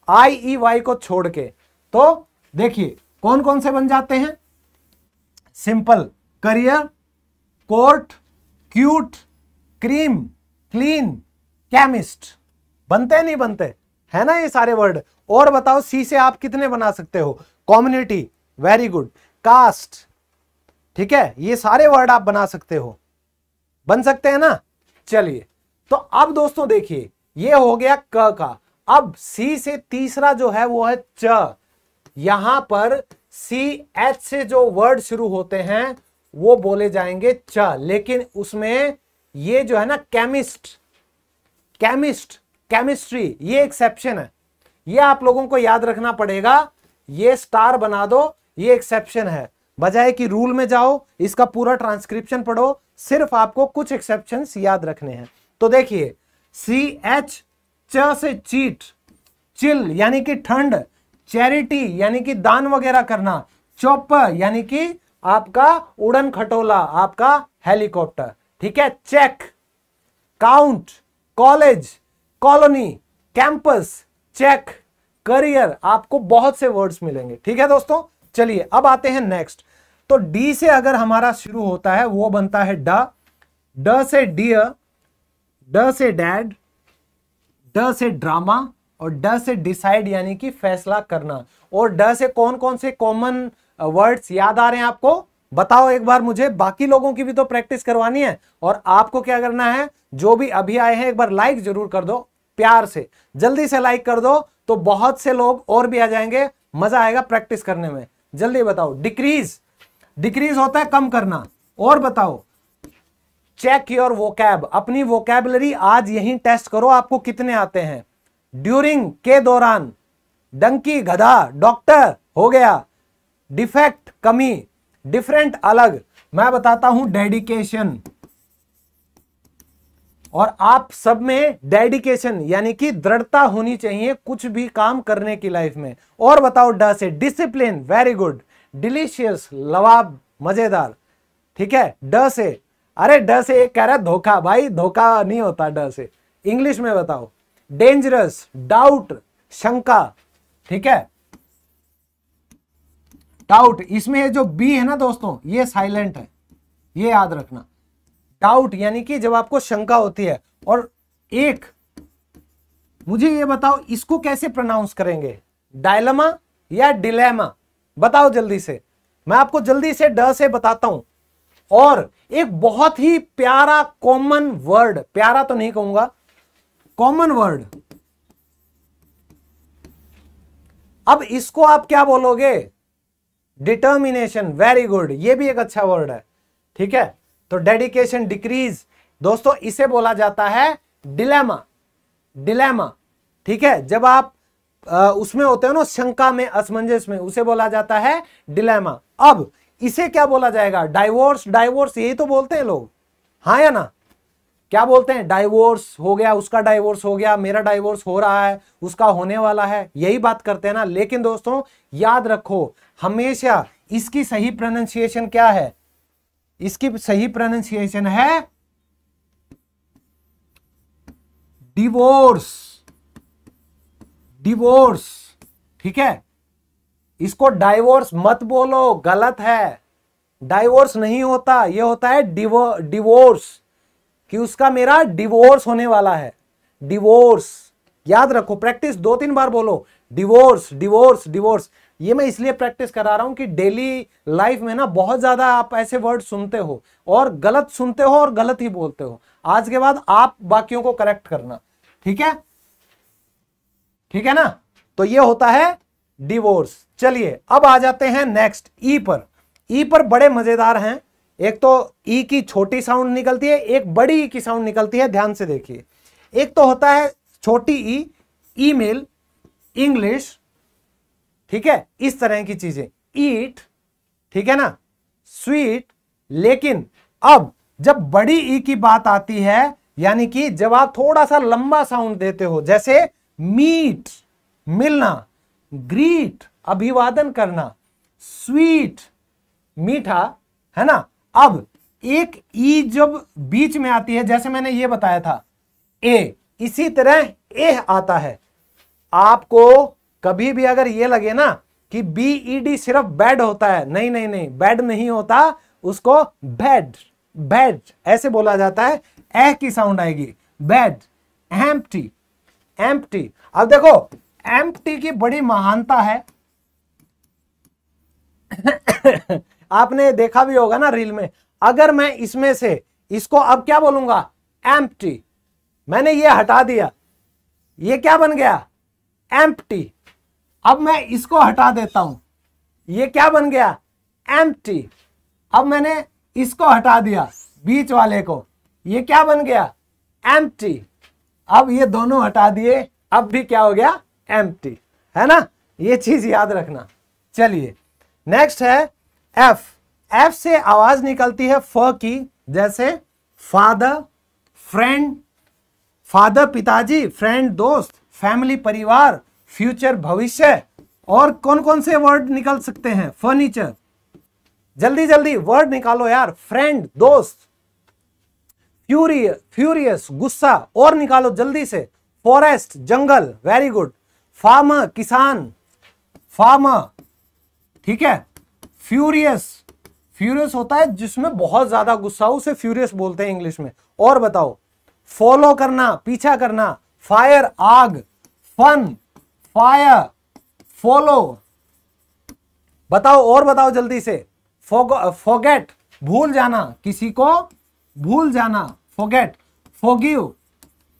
S1: आई ई वाई को छोड़ के तो देखिए कौन कौन से बन जाते हैं simple career court cute cream clean chemist बनते नहीं बनते है ना ये सारे वर्ड और बताओ सी से आप कितने बना सकते हो कम्युनिटी वेरी गुड कास्ट ठीक है ये सारे वर्ड आप बना सकते हो बन सकते हैं ना चलिए तो अब दोस्तों देखिए ये हो गया क का अब सी से तीसरा जो है वो है च यहां पर सी एच से जो वर्ड शुरू होते हैं वो बोले जाएंगे च लेकिन उसमें ये जो है ना केमिस्ट केमिस्ट केमिस्ट्री ये एक्सेप्शन है ये आप लोगों को याद रखना पड़ेगा ये स्टार बना दो ये एक्सेप्शन है बजाय कि रूल में जाओ इसका पूरा ट्रांसक्रिप्शन पढ़ो सिर्फ आपको कुछ एक्सेप्शन याद रखने हैं तो देखिए सी एच च से चीट चिल यानी कि ठंड चैरिटी यानी कि दान वगैरह करना चौपर यानी कि आपका उड़न खटोला आपका हेलीकॉप्टर ठीक है check count college colony campus check career आपको बहुत से वर्ड्स मिलेंगे ठीक है दोस्तों चलिए अब आते हैं नेक्स्ट तो डी से अगर हमारा शुरू होता है वो बनता है ड ड से डियर ड से डैड ड से ड्रामा और ड से डिसाइड यानी कि फैसला करना और ड से कौन कौन से कॉमन वर्ड्स uh, याद आ रहे हैं आपको बताओ एक बार मुझे बाकी लोगों की भी तो प्रैक्टिस करवानी है और आपको क्या करना है जो भी अभी आए हैं एक बार लाइक जरूर कर दो प्यार से जल्दी से लाइक कर दो तो बहुत से लोग और भी आ जाएंगे मजा आएगा प्रैक्टिस करने में जल्दी बताओ डिक्रीज डिक्रीज होता है कम करना और बताओ चेक योर वोकैब अपनी वोकैबलरी आज यही टेस्ट करो आपको कितने आते हैं ड्यूरिंग के दौरान डंकी गधा डॉक्टर हो गया डिफेक्ट कमी डिफरेंट अलग मैं बताता हूं डेडिकेशन और आप सब में डेडिकेशन यानी कि दृढ़ता होनी चाहिए कुछ भी काम करने की लाइफ में और बताओ ड से डिसिप्लिन वेरी गुड डिलीशियस लवाब मजेदार ठीक है ड से अरे ड से एक कह रहा है धोखा भाई धोखा नहीं होता ड से इंग्लिश में बताओ डेंजरस डाउट शंका ठीक है डाउट इसमें जो बी है ना दोस्तों ये साइलेंट है ये याद रखना डाउट यानी कि जब आपको शंका होती है और एक मुझे ये बताओ इसको कैसे प्रोनाउंस करेंगे डायलमा या डिलेमा बताओ जल्दी से मैं आपको जल्दी से ड से बताता हूं और एक बहुत ही प्यारा कॉमन वर्ड प्यारा तो नहीं कहूंगा कॉमन वर्ड अब इसको आप क्या बोलोगे डिटर्मिनेशन वेरी गुड ये भी एक अच्छा वर्ड है ठीक है तो डेडिकेशन डिक्रीज दोस्तों इसे बोला जाता है डिलेमा डिलेमा ठीक है जब आप आ, उसमें होते हो ना शंका में असमंजस में उसे बोला जाता है डिलेमा अब इसे क्या बोला जाएगा डाइवोर्स डाइवोर्स यही तो बोलते हैं लोग हाँ या ना क्या बोलते हैं डाइवोर्स हो गया उसका डाइवोर्स हो गया मेरा डाइवोर्स हो रहा है उसका होने वाला है यही बात करते हैं ना लेकिन दोस्तों याद रखो हमेशा इसकी सही प्रोनाउंसिएशन क्या है इसकी सही प्रोनाउंसिएशन है डिवोर्स डिवोर्स ठीक है इसको डाइवोर्स मत बोलो गलत है डाइवोर्स नहीं होता यह होता है डिवोर्स कि उसका मेरा डिवोर्स होने वाला है डिवोर्स याद रखो प्रैक्टिस दो तीन बार बोलो डिवोर्स डिवोर्स डिवोर्स ये मैं इसलिए प्रैक्टिस करा रहा हूं कि डेली लाइफ में ना बहुत ज्यादा आप ऐसे वर्ड सुनते हो और गलत सुनते हो और गलत ही बोलते हो आज के बाद आप बाकियों को करेक्ट करना ठीक है ठीक है ना तो ये होता है डिवोर्स चलिए अब आ जाते हैं नेक्स्ट ई e पर ई e पर बड़े मजेदार हैं एक तो ई e की छोटी साउंड निकलती है एक बड़ी ई e की साउंड निकलती है ध्यान से देखिए एक तो होता है छोटी ई ईमेल इंग्लिश ठीक है इस तरह की चीजें ईट ठीक है ना स्वीट लेकिन अब जब बड़ी ई e की बात आती है यानी कि जब आप थोड़ा सा लंबा साउंड देते हो जैसे मीट मिलना ग्रीट अभिवादन करना स्वीट मीठा है ना अब एक ई जब बीच में आती है जैसे मैंने ये बताया था ए इसी तरह ए आता है आपको कभी भी अगर ये लगे ना कि बी ई डी सिर्फ बेड होता है नहीं नहीं नहीं बेड नहीं होता उसको बेड बेड ऐसे बोला जाता है ए की साउंड आएगी बेड एम्प्टी एम्प्टी अब देखो एम्प्टी की बड़ी महानता है आपने देखा भी होगा ना रील में अगर मैं इसमें से इसको अब क्या बोलूंगा एम मैंने ये हटा दिया ये क्या बन गया एम अब मैं इसको हटा देता हूं ये क्या बन गया एम अब मैंने इसको हटा दिया बीच वाले को ये क्या बन गया एम अब ये दोनों हटा दिए अब भी क्या हो गया एम है ना ये चीज याद रखना चलिए नेक्स्ट है एफ एफ से आवाज निकलती है फ की जैसे फादर फ्रेंड फादर पिताजी फ्रेंड दोस्त फैमिली परिवार फ्यूचर भविष्य और कौन कौन से वर्ड निकल सकते हैं फर्नीचर जल्दी जल्दी वर्ड निकालो यार फ्रेंड दोस्त फ्यूरिय फ्यूरियस गुस्सा और निकालो जल्दी से फॉरेस्ट जंगल वेरी गुड फार्मर किसान फार्मर ठीक है फ्यूरियस फ्यूरियस होता है जिसमें बहुत ज्यादा गुस्सा हो उसे फ्यूरियस बोलते हैं इंग्लिश में और बताओ फॉलो करना पीछा करना फायर आग फन फायर फॉलो बताओ और बताओ जल्दी से फॉगेट भूल जाना किसी को भूल जाना फॉगेट फोग्यू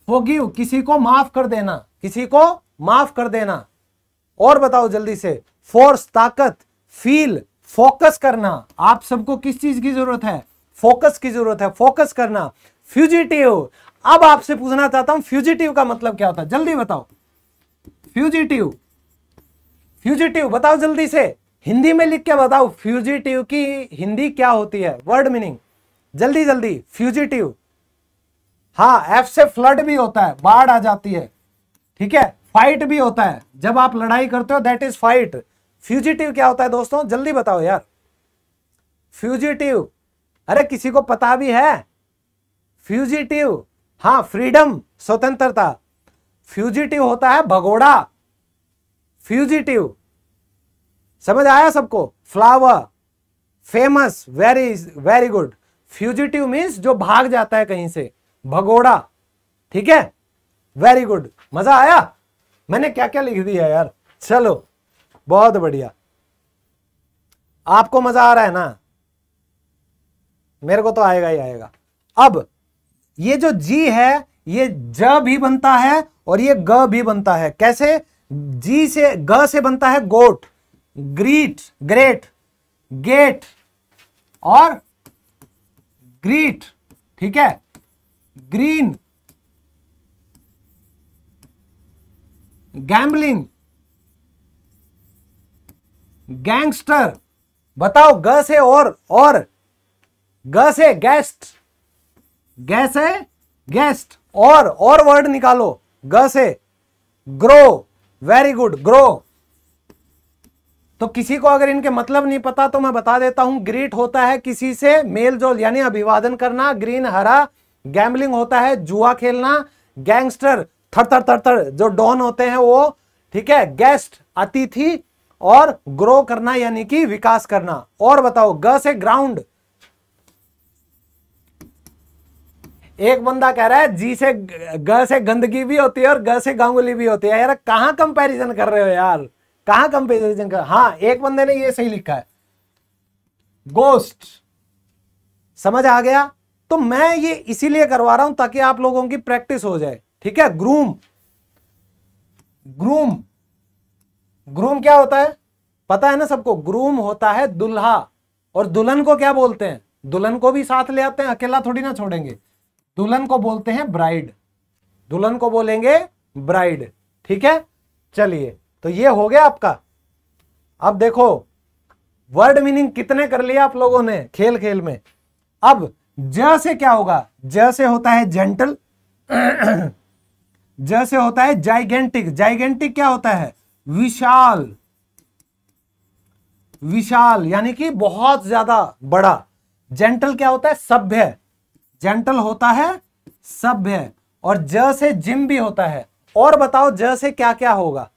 S1: फोग्यू किसी को माफ कर देना किसी को माफ कर देना और बताओ जल्दी से फोर्स ताकत फील फोकस करना आप सबको किस चीज की जरूरत है फोकस की जरूरत है फोकस करना फ्यूजिटिव अब आपसे पूछना चाहता हूं फ्यूजिटिव का मतलब क्या होता है जल्दी बताओ फ्यूजिटिव फ्यूजिटिव बताओ जल्दी से हिंदी में लिख के बताओ फ्यूजिटिव की हिंदी क्या होती है वर्ड मीनिंग जल्दी जल्दी फ्यूजिटिव हाँ एफ से फ्लड भी होता है बाढ़ आ जाती है ठीक है फाइट भी होता है जब आप लड़ाई करते हो दैट इज फाइट फ्यूजिटिव क्या होता है दोस्तों जल्दी बताओ यार फ्यूजिटिव अरे किसी को पता भी है फ्यूजिटिव हाँ फ्रीडम स्वतंत्रता फ्यूजिटिव होता है भगोड़ा फ्यूजिटिव समझ आया सबको flower famous very very good fugitive means जो भाग जाता है कहीं से भगोड़ा ठीक है वेरी गुड मजा आया मैंने क्या क्या लिख दिया यार चलो बहुत बढ़िया आपको मजा आ रहा है ना मेरे को तो आएगा ही आएगा अब ये जो जी है ये ज भी बनता है और ये ग भी बनता है कैसे जी से ग से बनता है गोट ग्रीट ग्रेट गेट और ग्रीट ठीक है ग्रीन गैम्बलिंग गैंगस्टर बताओ गस है और और गस है गेस्ट गैस है गेस्ट और और वर्ड निकालो गस है ग्रो वेरी गुड ग्रो तो किसी को अगर इनके मतलब नहीं पता तो मैं बता देता हूं ग्रीट होता है किसी से मेल जोल यानी अभिवादन करना ग्रीन हरा गैम्बलिंग होता है जुआ खेलना गैंगस्टर थर थर थर थर जो डॉन होते हैं वो ठीक है गेस्ट अतिथि और ग्रो करना यानी कि विकास करना और बताओ ग से ग्राउंड एक बंदा कह रहा है जी से ग से गंदगी भी होती है और ग से गांगुली भी होती है यार कहां कंपैरिजन कर रहे हो यार कहां कंपैरिजन कर हां एक बंदे ने ये सही लिखा है गोस्ट समझ आ गया तो मैं ये इसीलिए करवा रहा हूं ताकि आप लोगों की प्रैक्टिस हो जाए ठीक है ग्रूम ग्रूम ग्रूम क्या होता है पता है ना सबको ग्रूम होता है दुल्हा और दुल्हन को क्या बोलते हैं दुल्हन को भी साथ ले आते हैं अकेला थोड़ी ना छोड़ेंगे दुल्हन को बोलते हैं ब्राइड दुल्हन को बोलेंगे ब्राइड ठीक है चलिए तो ये हो गया आपका अब देखो वर्ड मीनिंग कितने कर लिया आप लोगों ने खेल खेल में अब ज से क्या होगा ज से होता है जेंटल *clears throat* ज से होता है जाइगेंटिक जाइगेंटिक क्या होता है विशाल विशाल यानी कि बहुत ज्यादा बड़ा जेंटल क्या होता है सभ्य जेंटल होता है सभ्य और ज से जिम भी होता है और बताओ ज से क्या क्या होगा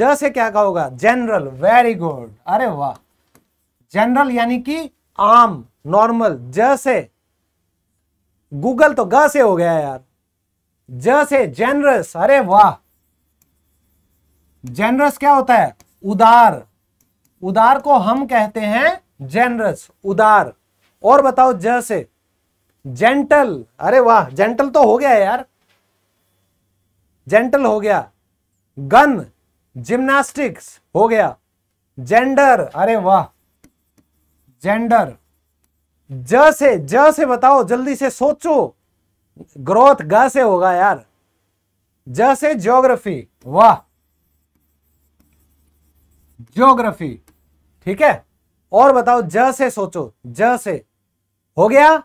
S1: ज से क्या क्या होगा जनरल वेरी गुड अरे वाह जनरल यानी कि आम नॉर्मल ज से गूगल तो ग से हो गया यार ज से जेनरस अरे वाह जेनरस क्या होता है उदार उदार को हम कहते हैं जेनरस उदार और बताओ ज से जेंटल अरे वाह जेंटल तो हो गया यार जेंटल हो गया गन जिम्नास्टिक्स हो गया जेंडर अरे वाह जेंडर ज से ज से बताओ जल्दी से सोचो ग्रोथ ग से होगा यार ज से ज्योग्राफी वाह ज्योग्राफी ठीक है और बताओ ज से सोचो ज से हो गया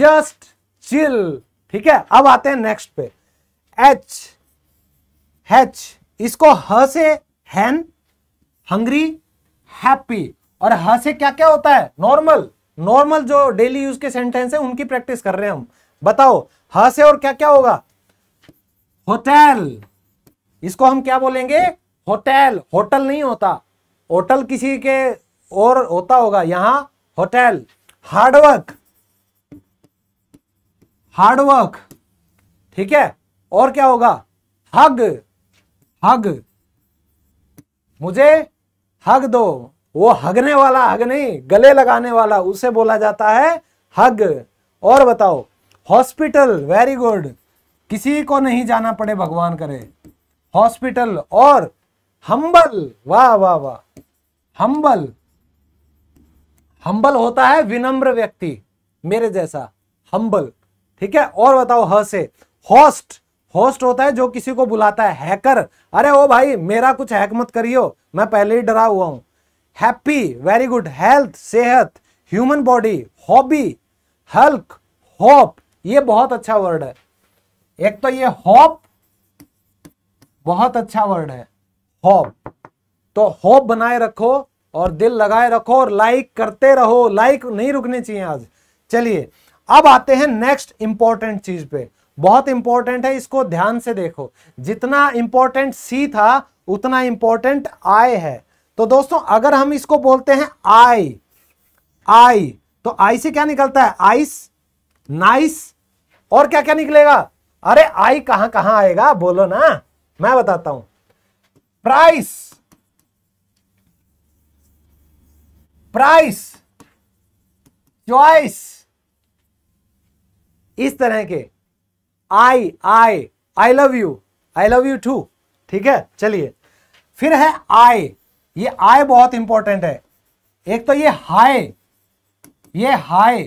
S1: जस्ट चिल ठीक है अब आते हैं नेक्स्ट पे एच हैच इसको ह से हैन हंग्री हैप्पी और ह से क्या क्या होता है नॉर्मल नॉर्मल जो डेली यूज के सेंटेंस है उनकी प्रैक्टिस कर रहे हैं हम बताओ ह से और क्या क्या होगा होटल इसको हम क्या बोलेंगे होटल होटल नहीं होता होटल किसी के और होता होगा यहां होटल हार्डवर्क हार्डवर्क ठीक है और क्या होगा हग हग मुझे हग दो वो हगने वाला हग नहीं गले लगाने वाला उसे बोला जाता है हग और बताओ हॉस्पिटल वेरी गुड किसी को नहीं जाना पड़े भगवान करे हॉस्पिटल और हम्बल वाह वाह वाह हम्बल हम्बल होता है विनम्र व्यक्ति मेरे जैसा हम्बल ठीक है और बताओ ह से होस्ट होस्ट होता है जो किसी को बुलाता है हैकर अरे ओ भाई मेरा कुछ हैक मत करियो मैं पहले ही डरा हुआ हूं हैप्पी वेरी गुड हेल्थ सेहत human body hobby hulk hope ये बहुत अच्छा वर्ड है एक तो ये होप बहुत अच्छा वर्ड है हॉब तो हॉब बनाए रखो और दिल लगाए रखो और लाइक करते रहो लाइक नहीं रुकने चाहिए आज चलिए अब आते हैं नेक्स्ट इंपॉर्टेंट चीज पे बहुत इंपॉर्टेंट है इसको ध्यान से देखो जितना इंपॉर्टेंट सी था उतना इंपॉर्टेंट आई है तो दोस्तों अगर हम इसको बोलते हैं आई आई तो आई से क्या निकलता है आइस नाइस और क्या क्या निकलेगा अरे आई कहां कहां आएगा बोलो ना मैं बताता हूं प्राइस प्राइस चॉइस इस तरह के I I I love you I love you too ठीक है चलिए फिर है आई ये आई बहुत इंपॉर्टेंट है एक तो ये हाय ये हाय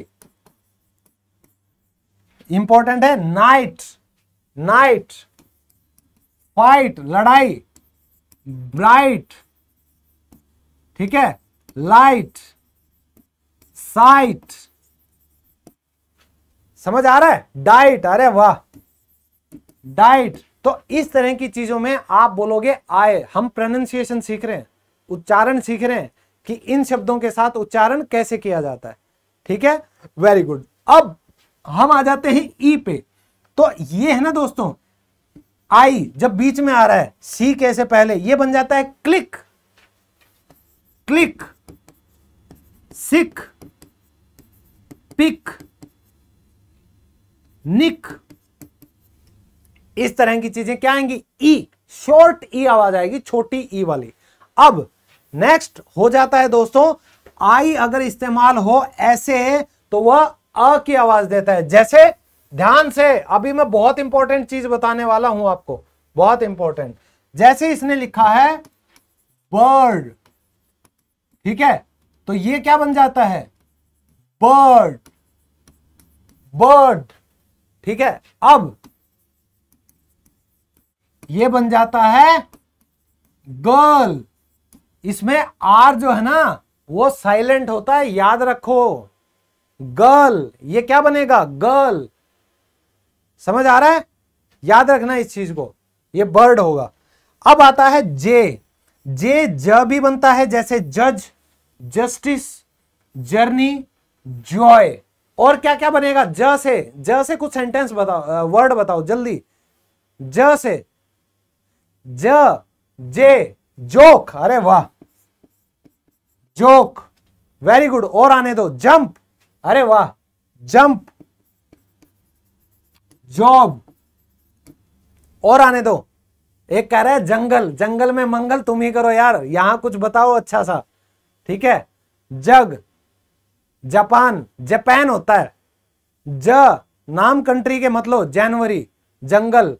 S1: इंपॉर्टेंट है नाइट नाइट फाइट लड़ाई ब्राइट ठीक है लाइट साइट समझ आ रहा है डाइट अरे वाह डाइट तो इस तरह की चीजों में आप बोलोगे आए हम प्रोनाउंसिएशन सीख रहे हैं उच्चारण सीख रहे हैं कि इन शब्दों के साथ उच्चारण कैसे किया जाता है ठीक है वेरी गुड अब हम आ जाते हैं ई e पे तो ये है ना दोस्तों आई जब बीच में आ रहा है सी कैसे पहले ये बन जाता है click click sick pick nick इस तरह की चीजें क्या आएंगी ई शॉर्ट ई आवाज आएगी छोटी ई वाली अब नेक्स्ट हो जाता है दोस्तों आई अगर इस्तेमाल हो ऐसे तो वह अ की आवाज देता है जैसे ध्यान से अभी मैं बहुत इंपॉर्टेंट चीज बताने वाला हूं आपको बहुत इंपॉर्टेंट जैसे इसने लिखा है बर्ड ठीक है तो ये क्या बन जाता है बर्ड बर्ड ठीक है अब ये बन जाता है गर्ल इसमें आर जो है ना वो साइलेंट होता है याद रखो गर्ल ये क्या बनेगा गर्ल समझ आ रहा है याद रखना इस चीज को ये बर्ड होगा अब आता है जे जे ज भी बनता है जैसे जज जस्टिस जर्नी जॉय और क्या क्या बनेगा ज से ज से कुछ सेंटेंस बताओ वर्ड बताओ जल्दी ज से ज जे जोक अरे वाह जोक वेरी गुड और आने दो जंप अरे वाह जंप जॉब और आने दो एक कह रहा है जंगल जंगल में मंगल तुम ही करो यार यहां कुछ बताओ अच्छा सा ठीक है जग जापान जापान होता है ज नाम कंट्री के मतलब जनवरी जंगल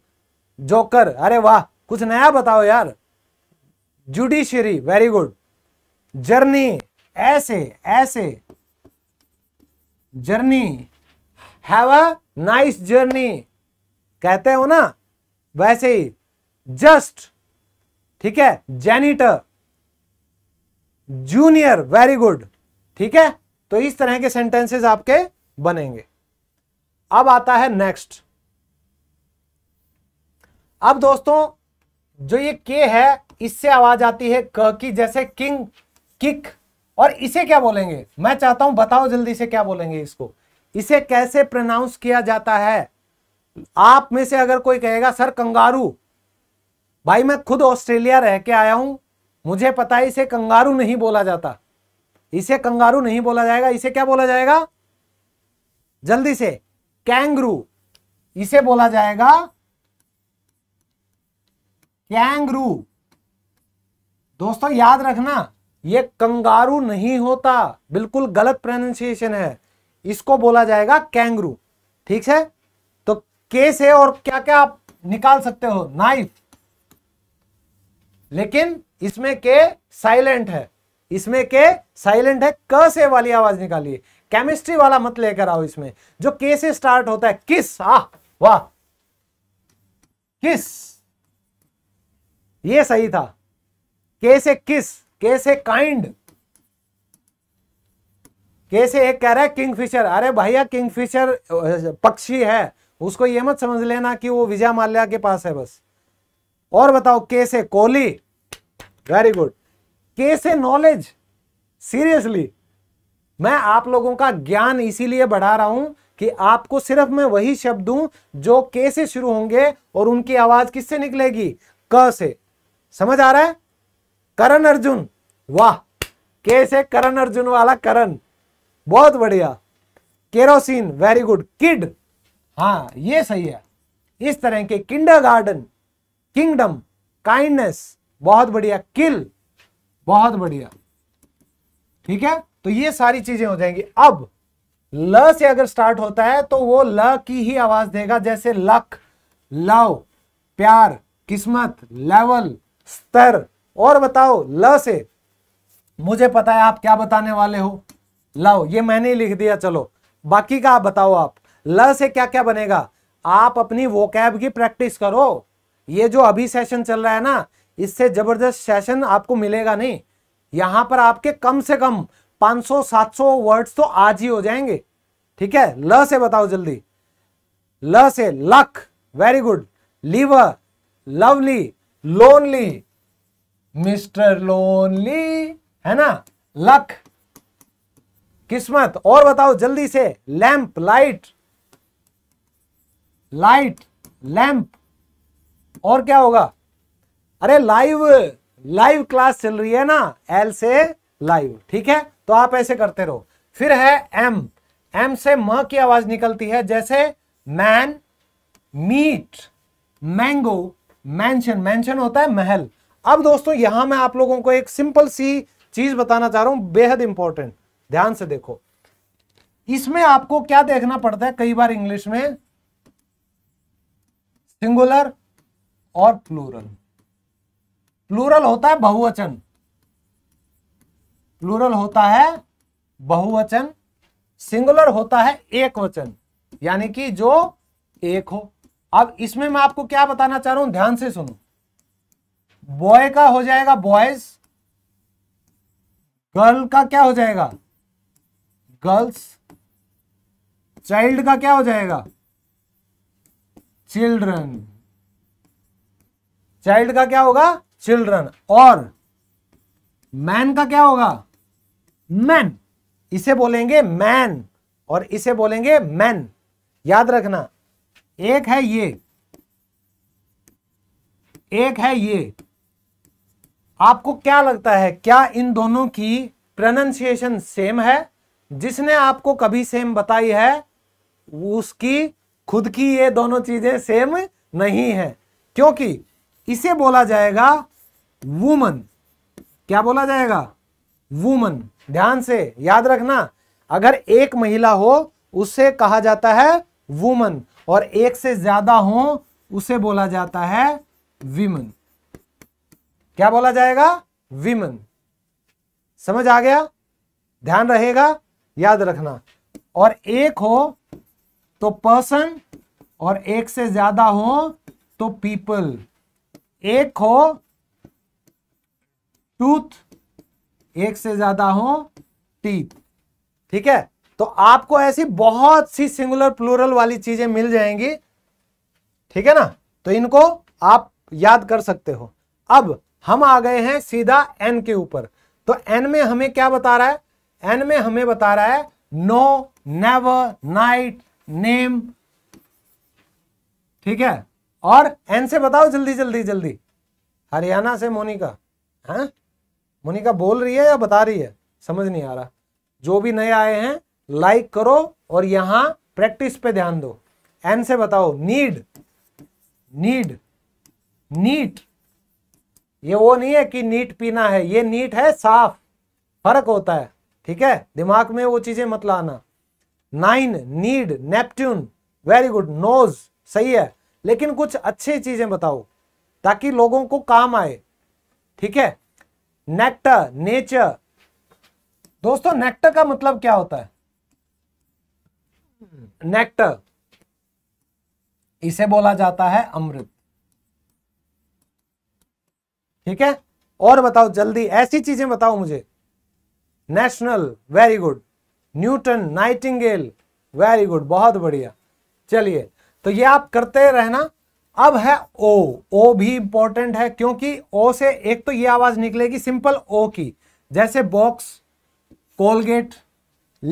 S1: जोकर अरे वाह कुछ नया बताओ यार जुडिशियरी वेरी गुड जर्नी ऐसे ऐसे journey have a nice journey कहते हो ना वैसे ही जस्ट ठीक है जेनिटर जूनियर वेरी गुड ठीक है तो इस तरह के सेंटेंसेस आपके बनेंगे अब आता है नेक्स्ट अब दोस्तों जो ये के है इससे आवाज आती है क की जैसे किंग किक और इसे क्या बोलेंगे मैं चाहता हूं बताओ जल्दी से क्या बोलेंगे इसको इसे कैसे प्रनाउंस किया जाता है आप में से अगर कोई कहेगा सर कंगारू भाई मैं खुद ऑस्ट्रेलिया रह के आया हूं मुझे पता है इसे कंगारू नहीं बोला जाता इसे कंगारू नहीं बोला जाएगा इसे क्या बोला जाएगा जल्दी से कैंगरू इसे बोला जाएगा कैंगरू दोस्तों याद रखना ये कंगारू नहीं होता बिल्कुल गलत प्रोनाउंसिएशन है इसको बोला जाएगा कैंगरू ठीक है तो केस है और क्या क्या आप निकाल सकते हो नाइफ लेकिन इसमें के साइलेंट है इसमें के साइलेंट है क से वाली आवाज निकालिए केमिस्ट्री वाला मत लेकर आओ इसमें जो के से स्टार्ट होता है किस आ वाह किस ये सही था के से किस के से काइंड कैसे एक कह रहा है किंगफिशर अरे भैया किंगफिशर पक्षी है उसको ये मत समझ लेना कि वो विजय माल्या के पास है बस और बताओ कैसे कोहली वेरी गुड कैसे नॉलेज सीरियसली मैं आप लोगों का ज्ञान इसीलिए बढ़ा रहा हूं कि आपको सिर्फ मैं वही शब्द दूं जो कैसे शुरू होंगे और उनकी आवाज किससे निकलेगी क से समझ आ रहा है करण अर्जुन वाह कैसे करण अर्जुन वाला करण बहुत बढ़िया केरोसिन वेरी गुड किड हाँ ये सही है इस तरह के किंडर गार्डन किंगडम काइंडनेस बहुत बढ़िया किल बहुत बढ़िया ठीक है तो ये सारी चीजें हो जाएंगी अब ल से अगर स्टार्ट होता है तो वो ल की ही आवाज देगा जैसे लक लव प्यार किस्मत लेवल स्तर और बताओ ल से मुझे पता है आप क्या बताने वाले हो लाओ ये मैंने लिख दिया चलो बाकी का आप बताओ आप ल से क्या क्या बनेगा आप अपनी वोकैब की प्रैक्टिस करो ये जो अभी सेशन चल रहा है ना इससे जबरदस्त सेशन आपको मिलेगा नहीं यहां पर आपके कम से कम 500-700 वर्ड्स तो आज ही हो जाएंगे ठीक है ल से बताओ जल्दी ल से luck very good liver lovely lonely mister lonely है ना लक किस्मत और बताओ जल्दी से लैंप लाइट लाइट लैंप और क्या होगा अरे लाइव लाइव क्लास चल रही है ना एल से लाइव ठीक है तो आप ऐसे करते रहो फिर है एम एम से म की आवाज निकलती है जैसे man meat mango mansion mansion होता है महल अब दोस्तों यहां मैं आप लोगों को एक सिंपल सी चीज बताना चाह रहा हूं बेहद इंपॉर्टेंट ध्यान से देखो इसमें आपको क्या देखना पड़ता है कई बार इंग्लिश में सिंगुलर और प्लूरल प्लूरल होता है बहुवचन प्लूरल होता है बहुवचन सिंगुलर होता है एक वचन यानी कि जो एक हो अब इसमें मैं आपको क्या बताना चाह रहा हूं ध्यान से सुनो बॉय का हो जाएगा बॉयज गर्ल का क्या हो जाएगा गर्ल्स चाइल्ड का क्या हो जाएगा चिल्ड्रन चाइल्ड का क्या होगा चिल्ड्रन और मैन का क्या होगा मैन इसे बोलेंगे मैन और इसे बोलेंगे मैन याद रखना एक है ये एक है ये आपको क्या लगता है क्या इन दोनों की प्रोनाउंसिएशन सेम है जिसने आपको कभी सेम बताई है उसकी खुद की ये दोनों चीजें सेम नहीं है क्योंकि इसे बोला जाएगा वुमन क्या बोला जाएगा वुमन ध्यान से याद रखना अगर एक महिला हो उसे कहा जाता है वुमन और एक से ज्यादा हो उसे बोला जाता है विमन क्या बोला जाएगा विमन समझ आ गया ध्यान रहेगा याद रखना और एक हो तो पर्सन और एक से ज्यादा हो तो पीपल एक हो टूथ एक से ज्यादा हो टीथ ठीक है तो आपको ऐसी बहुत सी सिंगुलर प्लूरल वाली चीजें मिल जाएंगी ठीक है ना तो इनको आप याद कर सकते हो अब हम आ गए हैं सीधा एन के ऊपर तो एन में हमें क्या बता रहा है एन में हमें बता रहा है नो नेवर नाइट नेम ठीक है और एन से बताओ जल्दी जल्दी जल्दी हरियाणा से मोनिका है हाँ? मोनिका बोल रही है या बता रही है समझ नहीं आ रहा जो भी नए आए हैं लाइक करो और यहां प्रैक्टिस पे ध्यान दो एन से बताओ नीड नीड नीट ये वो नहीं है कि नीट पीना है ये नीट है साफ फर्क होता है ठीक है दिमाग में वो चीजें मत लाना nine need Neptune very good nose सही है लेकिन कुछ अच्छी चीजें बताओ ताकि लोगों को काम आए ठीक है नेक्टर नेचर दोस्तों नेक्टर का मतलब क्या होता है नेक्टर इसे बोला जाता है अमृत ठीक है और बताओ जल्दी ऐसी चीजें बताओ मुझे national very good Newton Nightingale very good बहुत बढ़िया चलिए तो ये आप करते रहना अब है ओ ओ भी इंपॉर्टेंट है क्योंकि ओ से एक तो ये आवाज निकलेगी सिंपल ओ की जैसे बॉक्स कोलगेट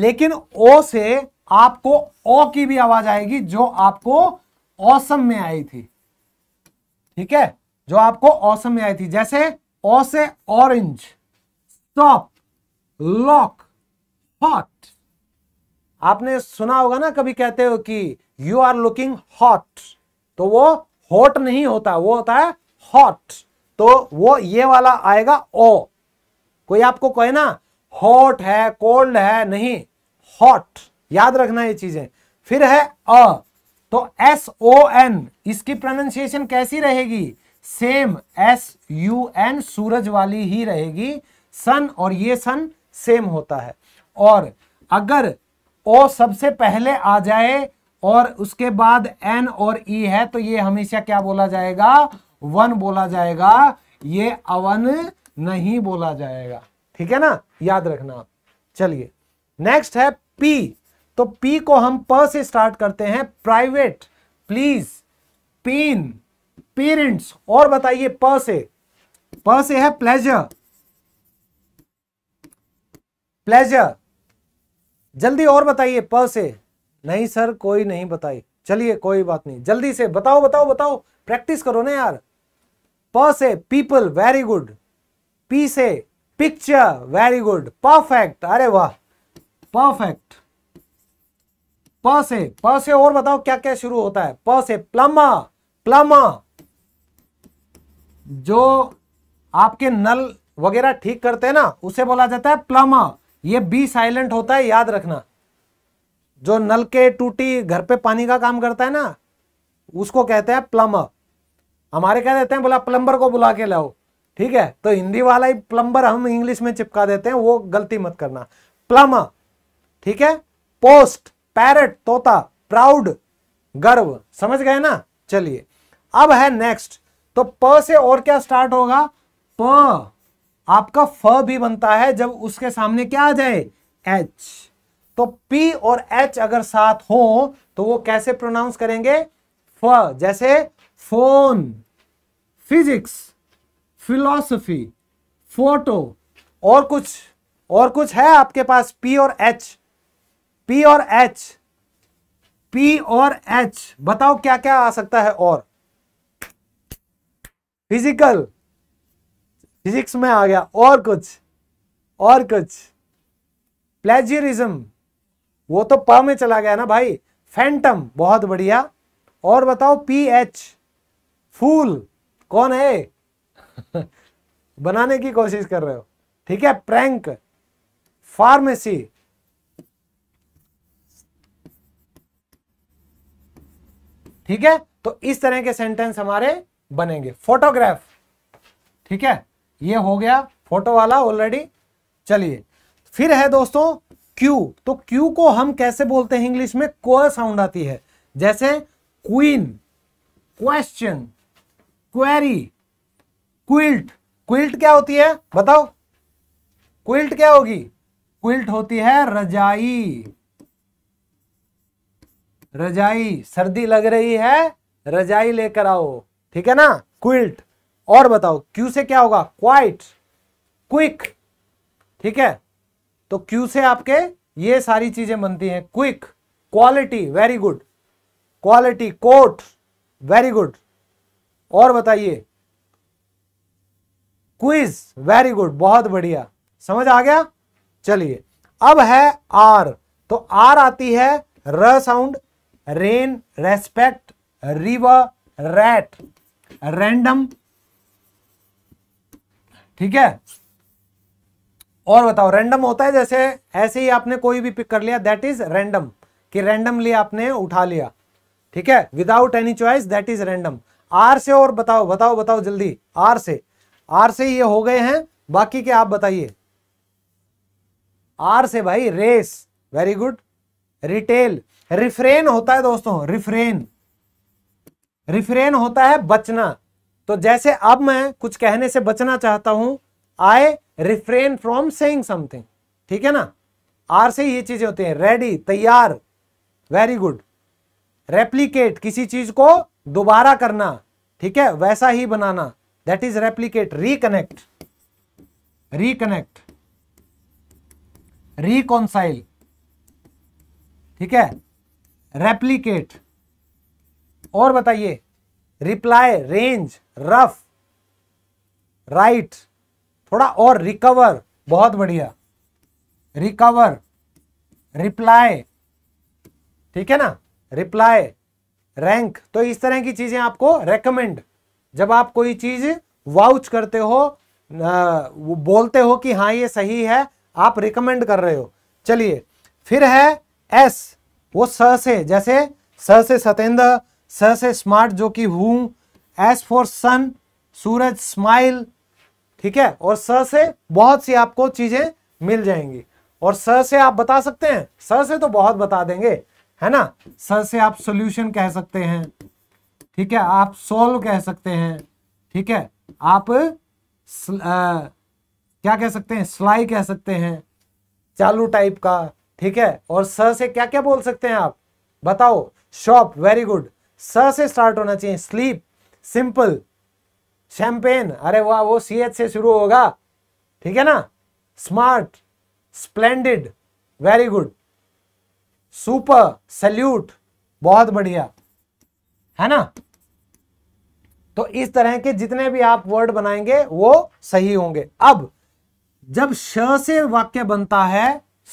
S1: लेकिन ओ से आपको ओ की भी आवाज आएगी जो आपको औसम में आई थी ठीक है जो आपको औसम में आई थी जैसे ओ से ऑरेंज स्टॉप लॉक हॉट आपने सुना होगा ना कभी कहते हो कि यू आर लुकिंग हॉट तो वो हॉट नहीं होता वो होता है हॉट तो वो ये वाला आएगा ओ कोई आपको कहे ना हॉट है कोल्ड है नहीं हॉट याद रखना ये चीजें फिर है अ तो एस ओ एन इसकी प्रोनाउंसिएशन कैसी रहेगी सेम एस यू एन सूरज वाली ही रहेगी सन और ये सन सेम होता है और अगर ओ सबसे पहले आ जाए और उसके बाद एन और ई है तो ये हमेशा क्या बोला जाएगा वन बोला जाएगा ये अवन नहीं बोला जाएगा ठीक है ना याद रखना आप चलिए नेक्स्ट है पी तो पी को हम प से स्टार्ट करते हैं प्राइवेट प्लीज पीन पेरेंट्स और बताइए प से प से है प्लेजर प्लेजर जल्दी और बताइए प से नहीं सर कोई नहीं बताई चलिए कोई बात नहीं जल्दी से बताओ बताओ बताओ प्रैक्टिस करो ना यार प से पीपल वेरी गुड पी से पिक्चर वेरी गुड परफेक्ट अरे वाह परफेक्ट प से प से और बताओ क्या क्या शुरू होता है प से प्लमा प्लमा जो आपके नल वगैरह ठीक करते हैं ना उसे बोला जाता है प्लमा ये बी साइलेंट होता है याद रखना जो नल के टूटी घर पे पानी का काम करता है ना उसको कहते हैं प्लम्बर हमारे क्या देते हैं बोला प्लम्बर को बुला के लाओ ठीक है तो हिंदी वाला ही प्लम्बर हम इंग्लिश में चिपका देते हैं वो गलती मत करना प्लम ठीक है पोस्ट पैरट तोता प्राउड गर्व समझ गए ना चलिए अब है नेक्स्ट तो प से और क्या स्टार्ट होगा प आपका फ भी बनता है जब उसके सामने क्या आ जाए एच तो पी और एच अगर साथ हो तो वो कैसे प्रोनाउंस करेंगे फ जैसे फोन फिजिक्स फिलोसफी फोटो और कुछ और कुछ है आपके पास पी और एच पी और एच पी और एच बताओ क्या क्या आ सकता है और फिजिकल फिजिक्स में आ गया और कुछ और कुछ प्लेजियरिज्म वो तो प में चला गया ना भाई फैंटम बहुत बढ़िया और बताओ पी एच फूल कौन है *laughs* बनाने की कोशिश कर रहे हो ठीक है प्रैंक फार्मेसी ठीक है तो इस तरह के सेंटेंस हमारे बनेंगे फोटोग्राफ ठीक है ये हो गया फोटो वाला ऑलरेडी चलिए फिर है दोस्तों क्यू तो क्यू को हम कैसे बोलते हैं इंग्लिश में क साउंड आती है जैसे queen question query quilt quilt क्या होती है बताओ क्विल्ट क्या होगी क्विल्ट होती है रजाई रजाई सर्दी लग रही है रजाई लेकर आओ ठीक है ना क्विल्ट और बताओ क्यू से क्या होगा क्वाइट क्विक ठीक है तो क्यू से आपके ये सारी चीजें बनती हैं quick quality very good quality quote very good और बताइए क्विज वेरी गुड बहुत बढ़िया समझ आ गया चलिए अब है आर तो आर आती है र sound rain respect river rat random ठीक है और बताओ रैंडम होता है जैसे ऐसे ही आपने कोई भी पिक कर लिया दैट इज रैंडम कि रैंडमली आपने उठा लिया ठीक है without any choice that is random R से और बताओ बताओ बताओ जल्दी आर से आर से ये हो गए हैं बाकी के आप बताइए आर से भाई race very good retail refrain होता है दोस्तों रिफ्रेन रिफ्रेन होता है बचना तो जैसे अब मैं कुछ कहने से बचना चाहता हूं I refrain from saying something ठीक है ना आर से ये चीजें होती हैं रेडी तैयार वेरी गुड रेप्लीकेट किसी चीज को दोबारा करना ठीक है वैसा ही बनाना that is replicate reconnect reconnect reconcile ठीक है रेप्लीकेट और बताइए रिप्लाई रेंज रफ राइट थोड़ा और रिकवर बहुत बढ़िया रिकवर रिप्लाई ठीक है ना रिप्लाई रैंक तो इस तरह की चीजें आपको रेकमेंड जब आप कोई चीज वाउच करते हो बोलते हो कि हाँ ये सही है आप रिकमेंड कर रहे हो चलिए फिर है एस वो स से जैसे स से सतेंद्र स से स्मार्ट जो कि हूं एस फॉर सन सूरज स्माइल ठीक है और स से बहुत सी आपको चीजें मिल जाएंगी और स से आप बता सकते हैं स से तो बहुत बता देंगे है ना स से आप सॉल्यूशन कह सकते हैं ठीक है आप सोल्व कह सकते हैं ठीक है आप आ, क्या कह सकते हैं स्लाई कह सकते हैं चालू टाइप का ठीक है और स से क्या क्या बोल सकते हैं आप बताओ शॉप वेरी गुड स से स्टार्ट होना चाहिए स्लीप सिंपल शैंपेन अरे वाह वो सी एच से शुरू होगा ठीक है ना smart splendid very good super salute बहुत बढ़िया है ना तो इस तरह के जितने भी आप वर्ड बनाएंगे वो सही होंगे अब जब श से वाक्य बनता है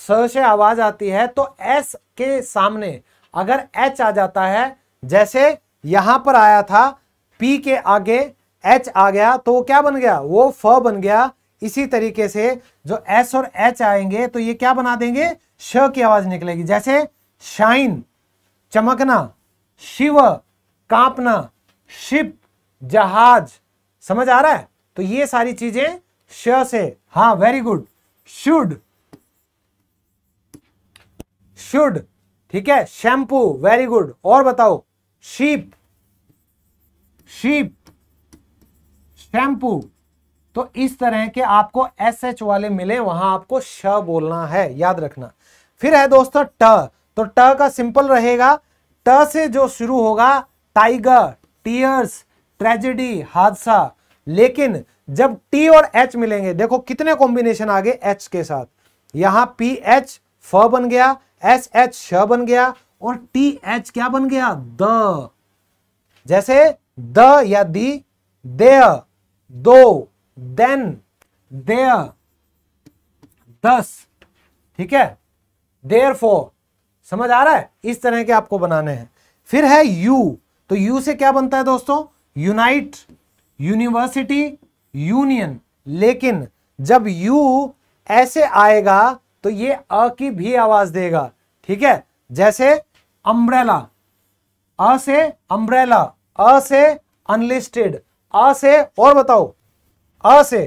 S1: स से आवाज आती है तो एस के सामने अगर एच आ जाता है जैसे यहां पर आया था पी के आगे एच आ गया तो क्या बन गया वो फ बन गया इसी तरीके से जो S और एच आएंगे तो ये क्या बना देंगे श की आवाज निकलेगी जैसे शाइन चमकना शिव कांपना शिप जहाज समझ आ रहा है तो ये सारी चीजें श से हा वेरी गुड शुड शुड ठीक है शैम्पू वेरी गुड और बताओ शीप शीप शैम्पू तो इस तरह के आपको एस एच वाले मिले वहां आपको श बोलना है याद रखना फिर है दोस्तों ट तो ट का सिंपल रहेगा ट से जो शुरू होगा टाइगर टीयर्स ट्रेजेडी हादसा लेकिन जब टी और एच मिलेंगे देखो कितने कॉम्बिनेशन आ गए एच के साथ यहां पी एच फ बन गया एस एच श बन गया और टी एच क्या बन गया द जैसे द या दी दे दो देन दे दस ठीक है देयर फोर समझ आ रहा है इस तरह के आपको बनाने हैं फिर है यू तो यू से क्या बनता है दोस्तों यूनाइट यूनिवर्सिटी यूनियन लेकिन जब यू ऐसे आएगा तो ये अ की भी आवाज देगा ठीक है जैसे अम्ब्रेला अ से अम्ब्रेला अ से अनलिस्टेड अ से और बताओ अ से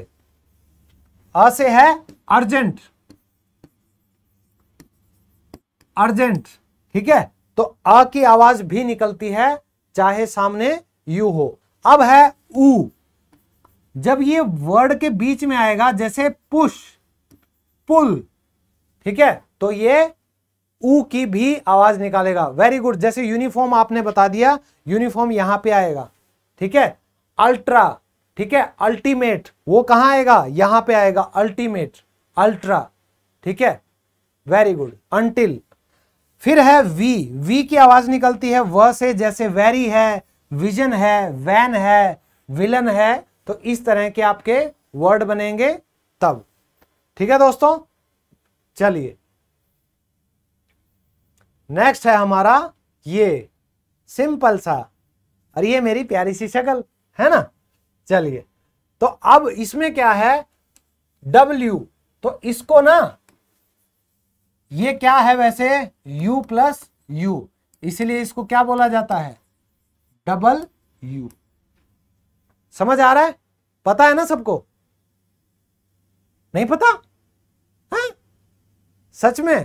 S1: अ से है अर्जेंट अर्जेंट ठीक है तो अ की आवाज भी निकलती है चाहे सामने यू हो अब है ऊ जब ये वर्ड के बीच में आएगा जैसे पुश पुल ठीक है तो ये ऊ की भी आवाज निकालेगा वेरी गुड जैसे यूनिफॉर्म आपने बता दिया यूनिफॉर्म यहां पे आएगा ठीक है अल्ट्रा ठीक है अल्टीमेट वो कहां आएगा यहां पे आएगा अल्टीमेट अल्ट्रा ठीक है वेरी गुड अंटिल फिर है वी वी की आवाज निकलती है व से जैसे वेरी है विजन है वैन है विलन है तो इस तरह के आपके वर्ड बनेंगे तब ठीक है दोस्तों चलिए नेक्स्ट है हमारा ये सिंपल सा और ये मेरी प्यारी सी शक्ल है ना चलिए तो अब इसमें क्या है W तो इसको ना ये क्या है वैसे U प्लस यू इसलिए इसको क्या बोला जाता है डबल U समझ आ रहा है पता है ना सबको नहीं पता है? हाँ। सच में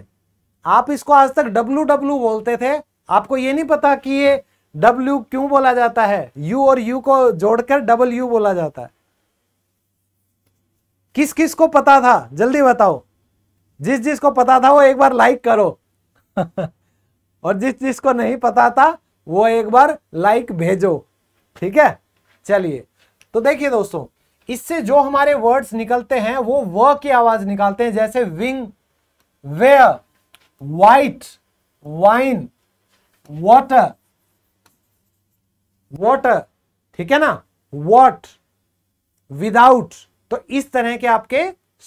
S1: आप इसको आज तक डब्लू डब्लू बोलते थे आपको ये नहीं पता कि ये डब्ल्यू क्यों बोला जाता है यू और यू को जोड़कर डबल यू बोला जाता है किस किस को पता था जल्दी बताओ जिस जिस को पता था वो एक बार लाइक करो *laughs* और जिस जिस को नहीं पता था वो एक बार लाइक भेजो ठीक है चलिए तो देखिए दोस्तों इससे जो हमारे वर्ड्स निकलते हैं वो व की आवाज निकालते हैं जैसे wing where white wine water water ठीक है ना वॉट विदाउट तो इस तरह के आपके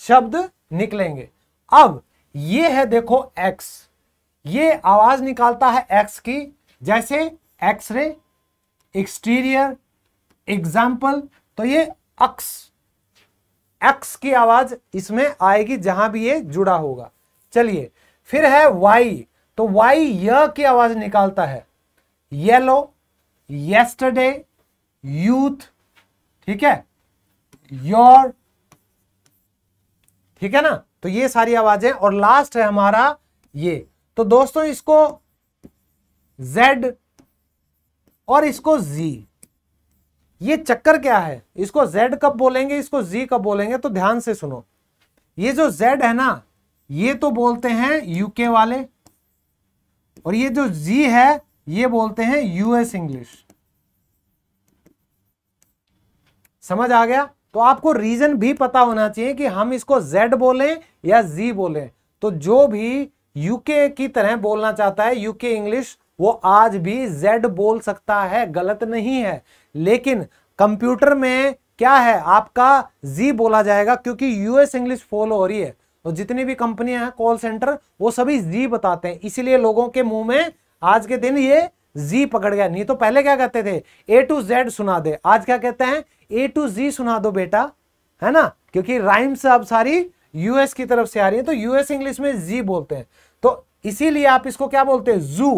S1: शब्द निकलेंगे अब ये है देखो एक्स ये आवाज निकालता है एक्स की जैसे एक्सरे एक्सटीरियर एग्जाम्पल तो ये अक्स एक्स की आवाज इसमें आएगी जहां भी ये जुड़ा होगा चलिए फिर है वाई तो वाई य की आवाज निकालता है येलो येस्टरडे यूथ ठीक है योर ठीक है ना तो ये सारी आवाजें और लास्ट है हमारा ये तो दोस्तों इसको Z और इसको Z ये चक्कर क्या है इसको Z कब बोलेंगे इसको Z कब बोलेंगे तो ध्यान से सुनो ये जो Z है ना ये तो बोलते हैं यूके वाले और ये जो जी है ये बोलते हैं यूएस इंग्लिश समझ आ गया तो आपको रीजन भी पता होना चाहिए कि हम इसको जेड बोलें या जी बोलें तो जो भी यूके की तरह बोलना चाहता है यूके इंग्लिश वो आज भी जेड बोल सकता है गलत नहीं है लेकिन कंप्यूटर में क्या है आपका जी बोला जाएगा क्योंकि यूएस इंग्लिश फॉलो हो रही है और जितनी भी कंपनियां हैं कॉल सेंटर वो सभी जी बताते हैं इसीलिए लोगों के मुंह में आज के दिन ये जी पकड़ गया नहीं तो पहले क्या कहते थे ए टू जेड सुना दे आज क्या कहते हैं ए टू जी सुना दो बेटा है ना क्योंकि राइम्स अब सारी यूएस की तरफ से आ रही है तो यूएस इंग्लिश में जी बोलते हैं तो इसीलिए आप इसको क्या बोलते हैं जू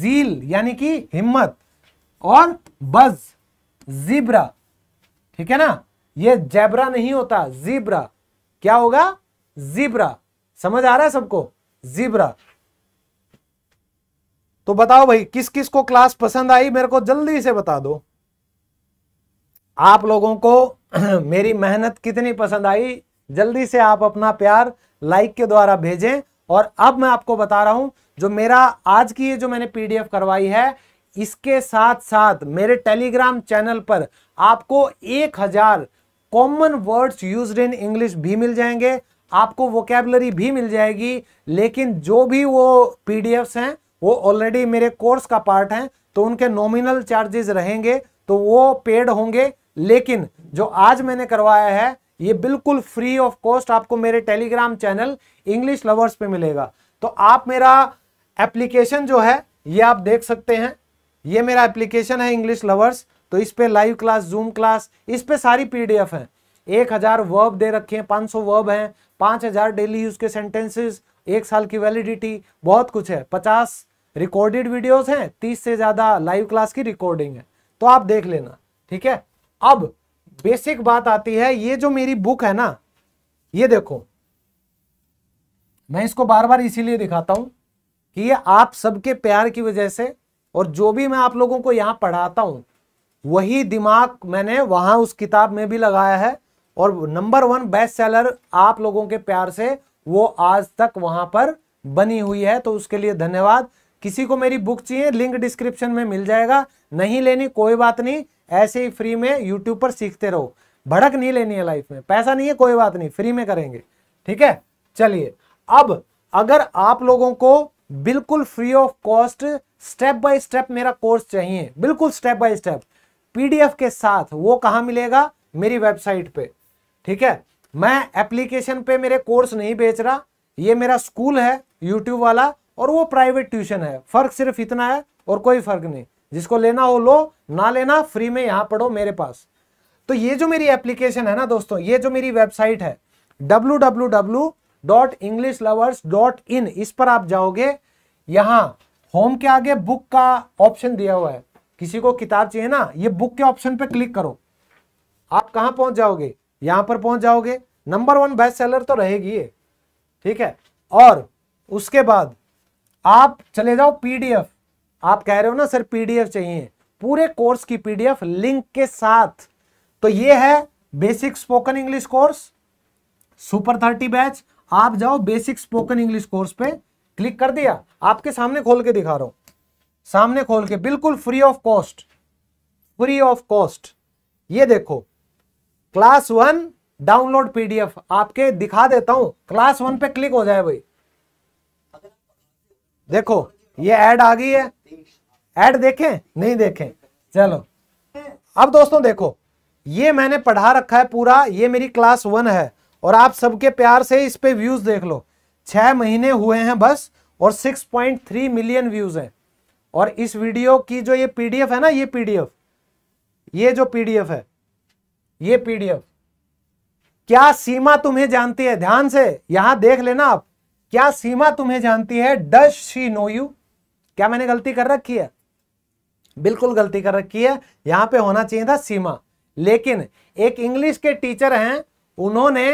S1: जील यानी कि हिम्मत और बज जीब्रा ठीक है ना ये जेब्रा नहीं होता जीब्रा क्या होगा जीब्रा समझ आ रहा है सबको जीब्रा तो बताओ भाई किस किस को क्लास पसंद आई मेरे को जल्दी से बता दो आप लोगों को *clears throat* मेरी मेहनत कितनी पसंद आई जल्दी से आप अपना प्यार लाइक के द्वारा भेजें और अब मैं आपको बता रहा हूं जो मेरा आज की ये जो मैंने पीडीएफ करवाई है इसके साथ साथ मेरे टेलीग्राम चैनल पर आपको एक हजार common words use in English भी मिल जाएंगे आपको वोकेबलरी भी मिल जाएगी लेकिन जो भी वो पी हैं वो ऑलरेडी मेरे कोर्स का पार्ट हैं तो उनके नॉमिनल चार्जेस रहेंगे तो वो पेड होंगे लेकिन जो आज मैंने करवाया है ये बिल्कुल फ्री ऑफ कॉस्ट आपको मेरे टेलीग्राम चैनल इंग्लिश लवर्स पे मिलेगा तो आप मेरा एप्लीकेशन जो है ये आप देख सकते हैं ये मेरा एप्लीकेशन है इंग्लिश लवर्स तो इस पर लाइव क्लास जूम क्लास इस पर सारी पीडीएफ हैं एक हज़ार वर्ब दे रखे हैं पाँच सौ वर्ब हैं पांच हजार डेली यूज के सेंटेंसेस एक साल की वैलिडिटी बहुत कुछ है पचास रिकॉर्डेड वीडियोस हैं तीस से ज़्यादा लाइव क्लास की रिकॉर्डिंग है तो आप देख लेना ठीक है अब बेसिक बात आती है ये जो मेरी बुक है ना ये देखो मैं इसको बार बार इसीलिए दिखाता हूं कि ये आप सबके प्यार की वजह से और जो भी मैं आप लोगों को यहां पढ़ाता हूं वही दिमाग मैंने वहां उस किताब में भी लगाया है और नंबर वन बेस्ट सेलर आप लोगों के प्यार से वो आज तक वहां पर बनी हुई है तो उसके लिए धन्यवाद किसी को मेरी बुक चाहिए लिंक डिस्क्रिप्शन में मिल जाएगा नहीं लेनी कोई बात नहीं ऐसे ही फ्री में यूट्यूब पर सीखते रहो भड़क नहीं लेनी है लाइफ में पैसा नहीं है कोई बात नहीं फ्री में करेंगे ठीक है चलिए अब अगर आप लोगों को बिल्कुल free of cost step by step मेरा कोर्स चाहिए बिल्कुल स्टेप बाय स्टेप पीडीएफ के साथ वो कहाँ मिलेगा मेरी वेबसाइट पे ठीक है मैं एप्लीकेशन पे मेरे कोर्स नहीं बेच रहा ये मेरा स्कूल है यूट्यूब वाला और वो प्राइवेट ट्यूशन है फर्क सिर्फ इतना है और कोई फर्क नहीं जिसको लेना हो लो ना लेना फ्री में यहां पढ़ो मेरे पास तो ये जो मेरी एप्लीकेशन है ना दोस्तों ये जो मेरी वेबसाइट है www.englishlovers.in इस पर आप जाओगे यहाँ होम के आगे बुक का ऑप्शन दिया हुआ है किसी को किताब चाहिए ना ये बुक के ऑप्शन पे क्लिक करो आप कहां पहुंच जाओगे यहां पर पहुंच जाओगे नंबर वन बेस्ट सेलर तो रहेगी ठीक है और उसके बाद आप चले जाओ पीडीएफ आप कह रहे हो ना सर पीडीएफ चाहिए पूरे कोर्स की पीडीएफ लिंक के साथ तो ये है basic spoken English course super thirty batch आप जाओ बेसिक स्पोकन इंग्लिश कोर्स पे क्लिक कर दिया आपके सामने खोल के दिखा रहा हूं सामने खोल के बिल्कुल free of cost free of cost ये देखो क्लास वन डाउनलोड पीडीएफ आपके दिखा देता हूं क्लास वन पे क्लिक हो जाए भाई देखो ये एड आ गई है एड देखें नहीं देखें चलो अब दोस्तों देखो ये मैंने पढ़ा रखा है पूरा ये मेरी क्लास वन है और आप सबके प्यार से इस पे व्यूज देख लो छह महीने हुए हैं बस और 6.3 मिलियन व्यूज हैं और इस वीडियो की जो ये पीडीएफ है ना ये पीडीएफ ये जो पीडीएफ है ये पीडीएफ क्या सीमा तुम्हें जानती है ध्यान से यहां देख लेना आप क्या सीमा तुम्हें जानती है डज शी नो यू क्या मैंने गलती कर रखी है बिल्कुल गलती कर रखी है यहां पे होना चाहिए था सीमा लेकिन एक इंग्लिश के टीचर हैं उन्होंने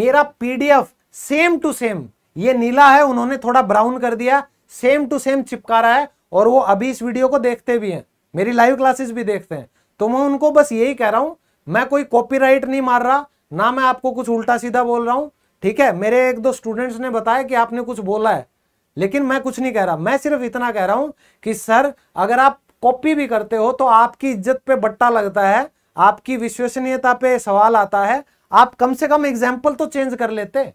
S1: मेरा पीडीएफ सेम टू सेम ये नीला है उन्होंने थोड़ा ब्राउन कर दिया सेम टू सेम चिपका रहा है और वो अभी इस वीडियो को देखते भी हैं मेरी लाइव क्लासेस भी देखते हैं तो मैं उनको बस यही कह रहा हूं मैं कोई कॉपीराइट नहीं मार रहा ना मैं आपको कुछ उल्टा सीधा बोल रहा हूँ ठीक है मेरे एक दो स्टूडेंट्स ने बताया कि आपने कुछ बोला है लेकिन मैं कुछ नहीं कह रहा मैं सिर्फ इतना कह रहा हूं कि सर अगर आप कॉपी भी करते हो तो आपकी इज्जत पे बट्टा लगता है आपकी विश्वसनीयता पे सवाल आता है आप कम से कम एग्जाम्पल तो चेंज कर लेते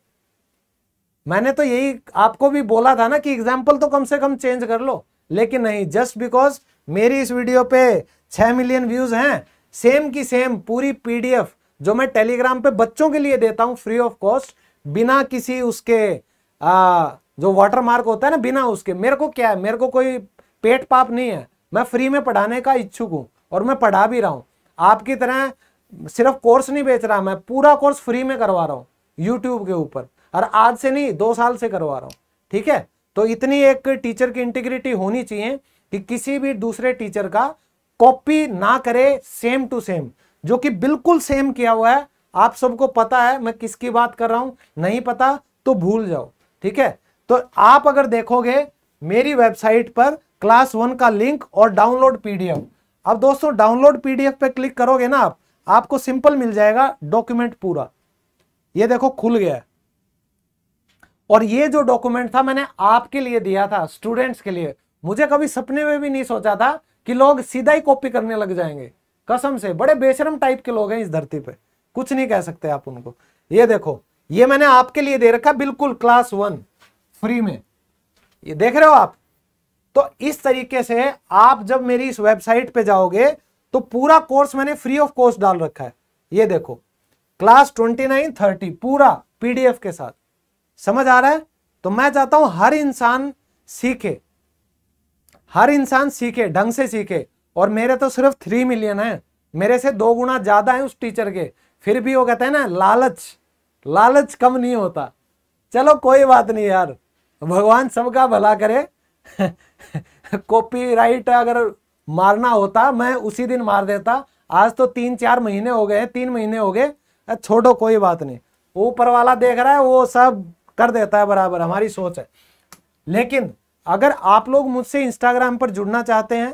S1: मैंने तो यही आपको भी बोला था ना कि एग्जाम्पल तो कम से कम चेंज कर लो लेकिन नहीं जस्ट बिकॉज मेरी इस वीडियो पे छह मिलियन व्यूज़ हैं सेम की सेम पूरी पीडीएफ जो मैं टेलीग्राम पे बच्चों के लिए देता हूं फ्री ऑफ कॉस्ट बिना किसी उसके आ, जो वाटर मार्क होता है ना बिना उसके मेरे को क्या है मेरे को कोई पेट पाप नहीं है मैं फ्री में पढ़ाने का इच्छुक हूँ और मैं पढ़ा भी रहा हूँ आपकी तरह सिर्फ कोर्स नहीं बेच रहा मैं पूरा कोर्स फ्री में करवा रहा हूँ यूट्यूब के ऊपर और आज से नहीं दो साल से करवा रहा हूँ ठीक है तो इतनी एक टीचर की इंटीग्रिटी होनी चाहिए कि किसी भी दूसरे टीचर का कॉपी ना करे सेम टू सेम जो कि बिल्कुल सेम किया हुआ है आप सबको पता है मैं किसकी बात कर रहा हूं नहीं पता तो भूल जाओ ठीक है तो आप अगर देखोगे मेरी वेबसाइट पर क्लास वन का लिंक और डाउनलोड पीडीएफ अब दोस्तों डाउनलोड पीडीएफ पे क्लिक करोगे ना आप आपको सिंपल मिल जाएगा डॉक्यूमेंट पूरा ये देखो खुल गया और ये जो डॉक्यूमेंट था मैंने आपके लिए दिया था स्टूडेंट्स के लिए मुझे कभी सपने में भी नहीं सोचा था कि लोग सीधा ही कॉपी करने लग जाएंगे कसम से बड़े बेशरम टाइप के लोग हैं इस धरती पे कुछ नहीं कह सकते आप उनको ये देखो ये मैंने आपके लिए दे रखा बिल्कुल क्लास वन फ्री में ये देख रहे हो आप तो इस तरीके से आप जब मेरी इस वेबसाइट पे जाओगे तो पूरा कोर्स मैंने फ्री ऑफ कॉस्ट डाल रखा है ये देखो क्लास ट्वेंटी नाइन थर्टी पूरा पीडीएफ के साथ समझ आ रहा है तो मैं चाहता हूं हर इंसान सीखे हर इंसान सीखे ढंग से सीखे और मेरे तो सिर्फ थ्री मिलियन है मेरे से दो गुना ज़्यादा है उस टीचर के फिर भी वो कहते हैं ना लालच लालच कम नहीं होता चलो कोई बात नहीं यार भगवान सबका भला करे कॉपीराइट *laughs* अगर मारना होता मैं उसी दिन मार देता आज तो तीन चार महीने हो गए तीन महीने हो गए छोड़ो कोई बात नहीं ऊपर वाला देख रहा है वो सब कर देता है बराबर हमारी सोच है लेकिन अगर आप लोग मुझसे इंस्टाग्राम पर जुड़ना चाहते हैं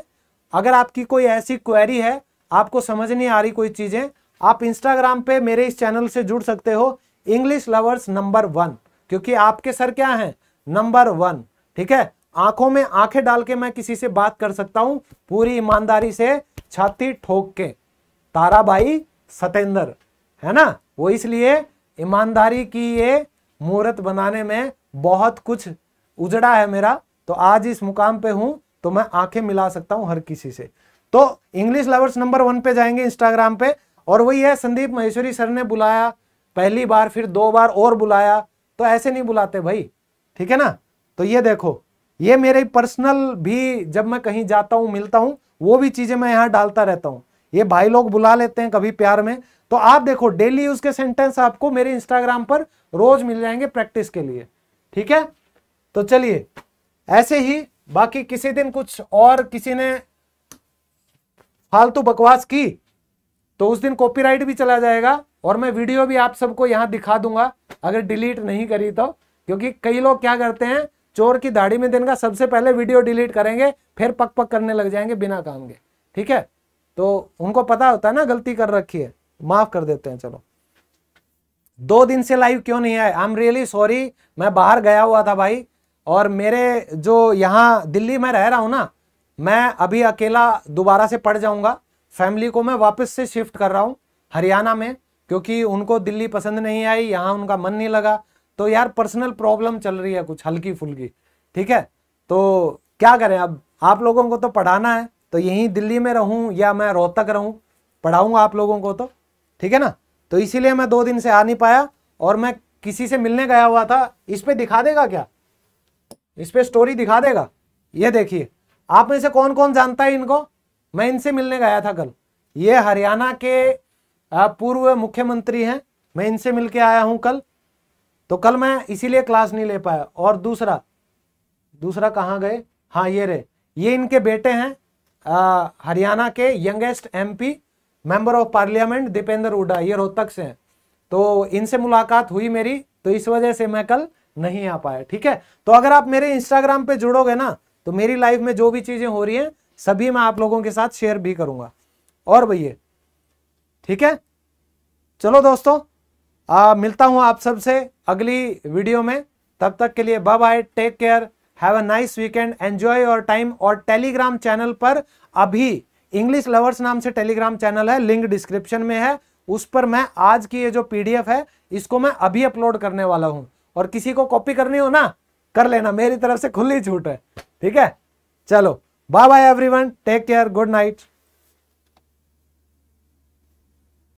S1: अगर आपकी कोई ऐसी क्वेरी है आपको समझ नहीं आ रही कोई चीज़ें आप इंस्टाग्राम पे मेरे इस चैनल से जुड़ सकते हो इंग्लिश लवर्स नंबर वन क्योंकि आपके सर क्या है नंबर वन ठीक है आंखों में आंखें डाल के मैं किसी से बात कर सकता हूं पूरी ईमानदारी से छाती ठोक के तारा भाई सतेंद्र है ना वो इसलिए ईमानदारी की ये मुहूर्त बनाने में बहुत कुछ उजड़ा है मेरा तो आज इस मुकाम पे हूं तो मैं आंखें मिला सकता हूं हर किसी से तो इंग्लिश लवर्स नंबर वन पे जाएंगे इंस्टाग्राम पे और वही है संदीप महेश्वरी सर ने बुलाया पहली बार फिर दो बार और बुलाया तो ऐसे नहीं बुलाते भाई ठीक है ना तो ये देखो ये मेरे पर्सनल भी जब मैं कहीं जाता हूं मिलता हूं वो भी चीज़ें मैं यहाँ डालता रहता हूँ ये भाई लोग बुला लेते हैं कभी प्यार में तो आप देखो डेली यूज के सेंटेंस आपको मेरे इंस्टाग्राम पर रोज मिल जाएंगे प्रैक्टिस के लिए ठीक है तो चलिए ऐसे ही बाकी किसी दिन कुछ और किसी ने फालतू बकवास की तो उस दिन कॉपीराइट भी चला जाएगा और मैं वीडियो भी आप सबको यहां दिखा दूंगा अगर डिलीट नहीं करी तो क्योंकि कई लोग क्या करते हैं चोर की दाढ़ी में दिन का सबसे पहले वीडियो डिलीट करेंगे फिर पक पक करने लग जाएंगे बिना काम के ठीक है तो उनको पता होता है ना गलती कर रखी है माफ कर देते हैं चलो दो दिन से लाइव क्यों नहीं आए आई एम रियली सॉरी मैं बाहर गया हुआ था भाई और मेरे जो यहाँ दिल्ली में रह रहा हूँ ना मैं अभी अकेला दोबारा से पढ़ जाऊँगा फैमिली को मैं वापस से शिफ्ट कर रहा हूँ हरियाणा में क्योंकि उनको दिल्ली पसंद नहीं आई यहाँ उनका मन नहीं लगा तो यार पर्सनल प्रॉब्लम चल रही है कुछ हल्की फुल्की ठीक है तो क्या करें अब आप लोगों को तो पढ़ाना है तो यहीं दिल्ली में रहूँ या मैं रोहतक रहूँ पढ़ाऊँगा आप लोगों को तो ठीक है ना तो इसीलिए मैं दो दिन से आ नहीं पाया और मैं किसी से मिलने गया हुआ था इस पर दिखा देगा क्या इस पर स्टोरी दिखा देगा ये देखिए आप में से कौन कौन जानता है इनको मैं इनसे मिलने गया था कल ये हरियाणा के पूर्व मुख्यमंत्री हैं मैं इनसे मिलके आया हूं कल तो कल मैं इसीलिए क्लास नहीं ले पाया और दूसरा दूसरा कहाँ गए हाँ ये रे ये इनके बेटे हैं हरियाणा के youngest MP member of parliament Deepender Hooda ये रोहतक से हैं तो इनसे मुलाकात हुई मेरी तो इस वजह से मैं कल नहीं आ पाया ठीक है तो अगर आप मेरे इंस्टाग्राम पे जुड़ोगे ना तो मेरी लाइफ में जो भी चीजें हो रही हैं सभी मैं आप लोगों के साथ शेयर भी करूंगा और भैया ठीक है चलो दोस्तों आ, मिलता हूं आप सबसे अगली वीडियो में तब तक के लिए bye bye take care have a nice weekend enjoy your time और टेलीग्राम चैनल पर अभी इंग्लिश लवर्स नाम से टेलीग्राम चैनल है लिंक डिस्क्रिप्शन में है उस पर मैं आज की ये जो पीडीएफ है इसको मैं अभी अपलोड करने वाला हूं और किसी को कॉपी करनी हो ना कर लेना मेरी तरफ से खुली छूट है ठीक है चलो bye bye everyone take care good night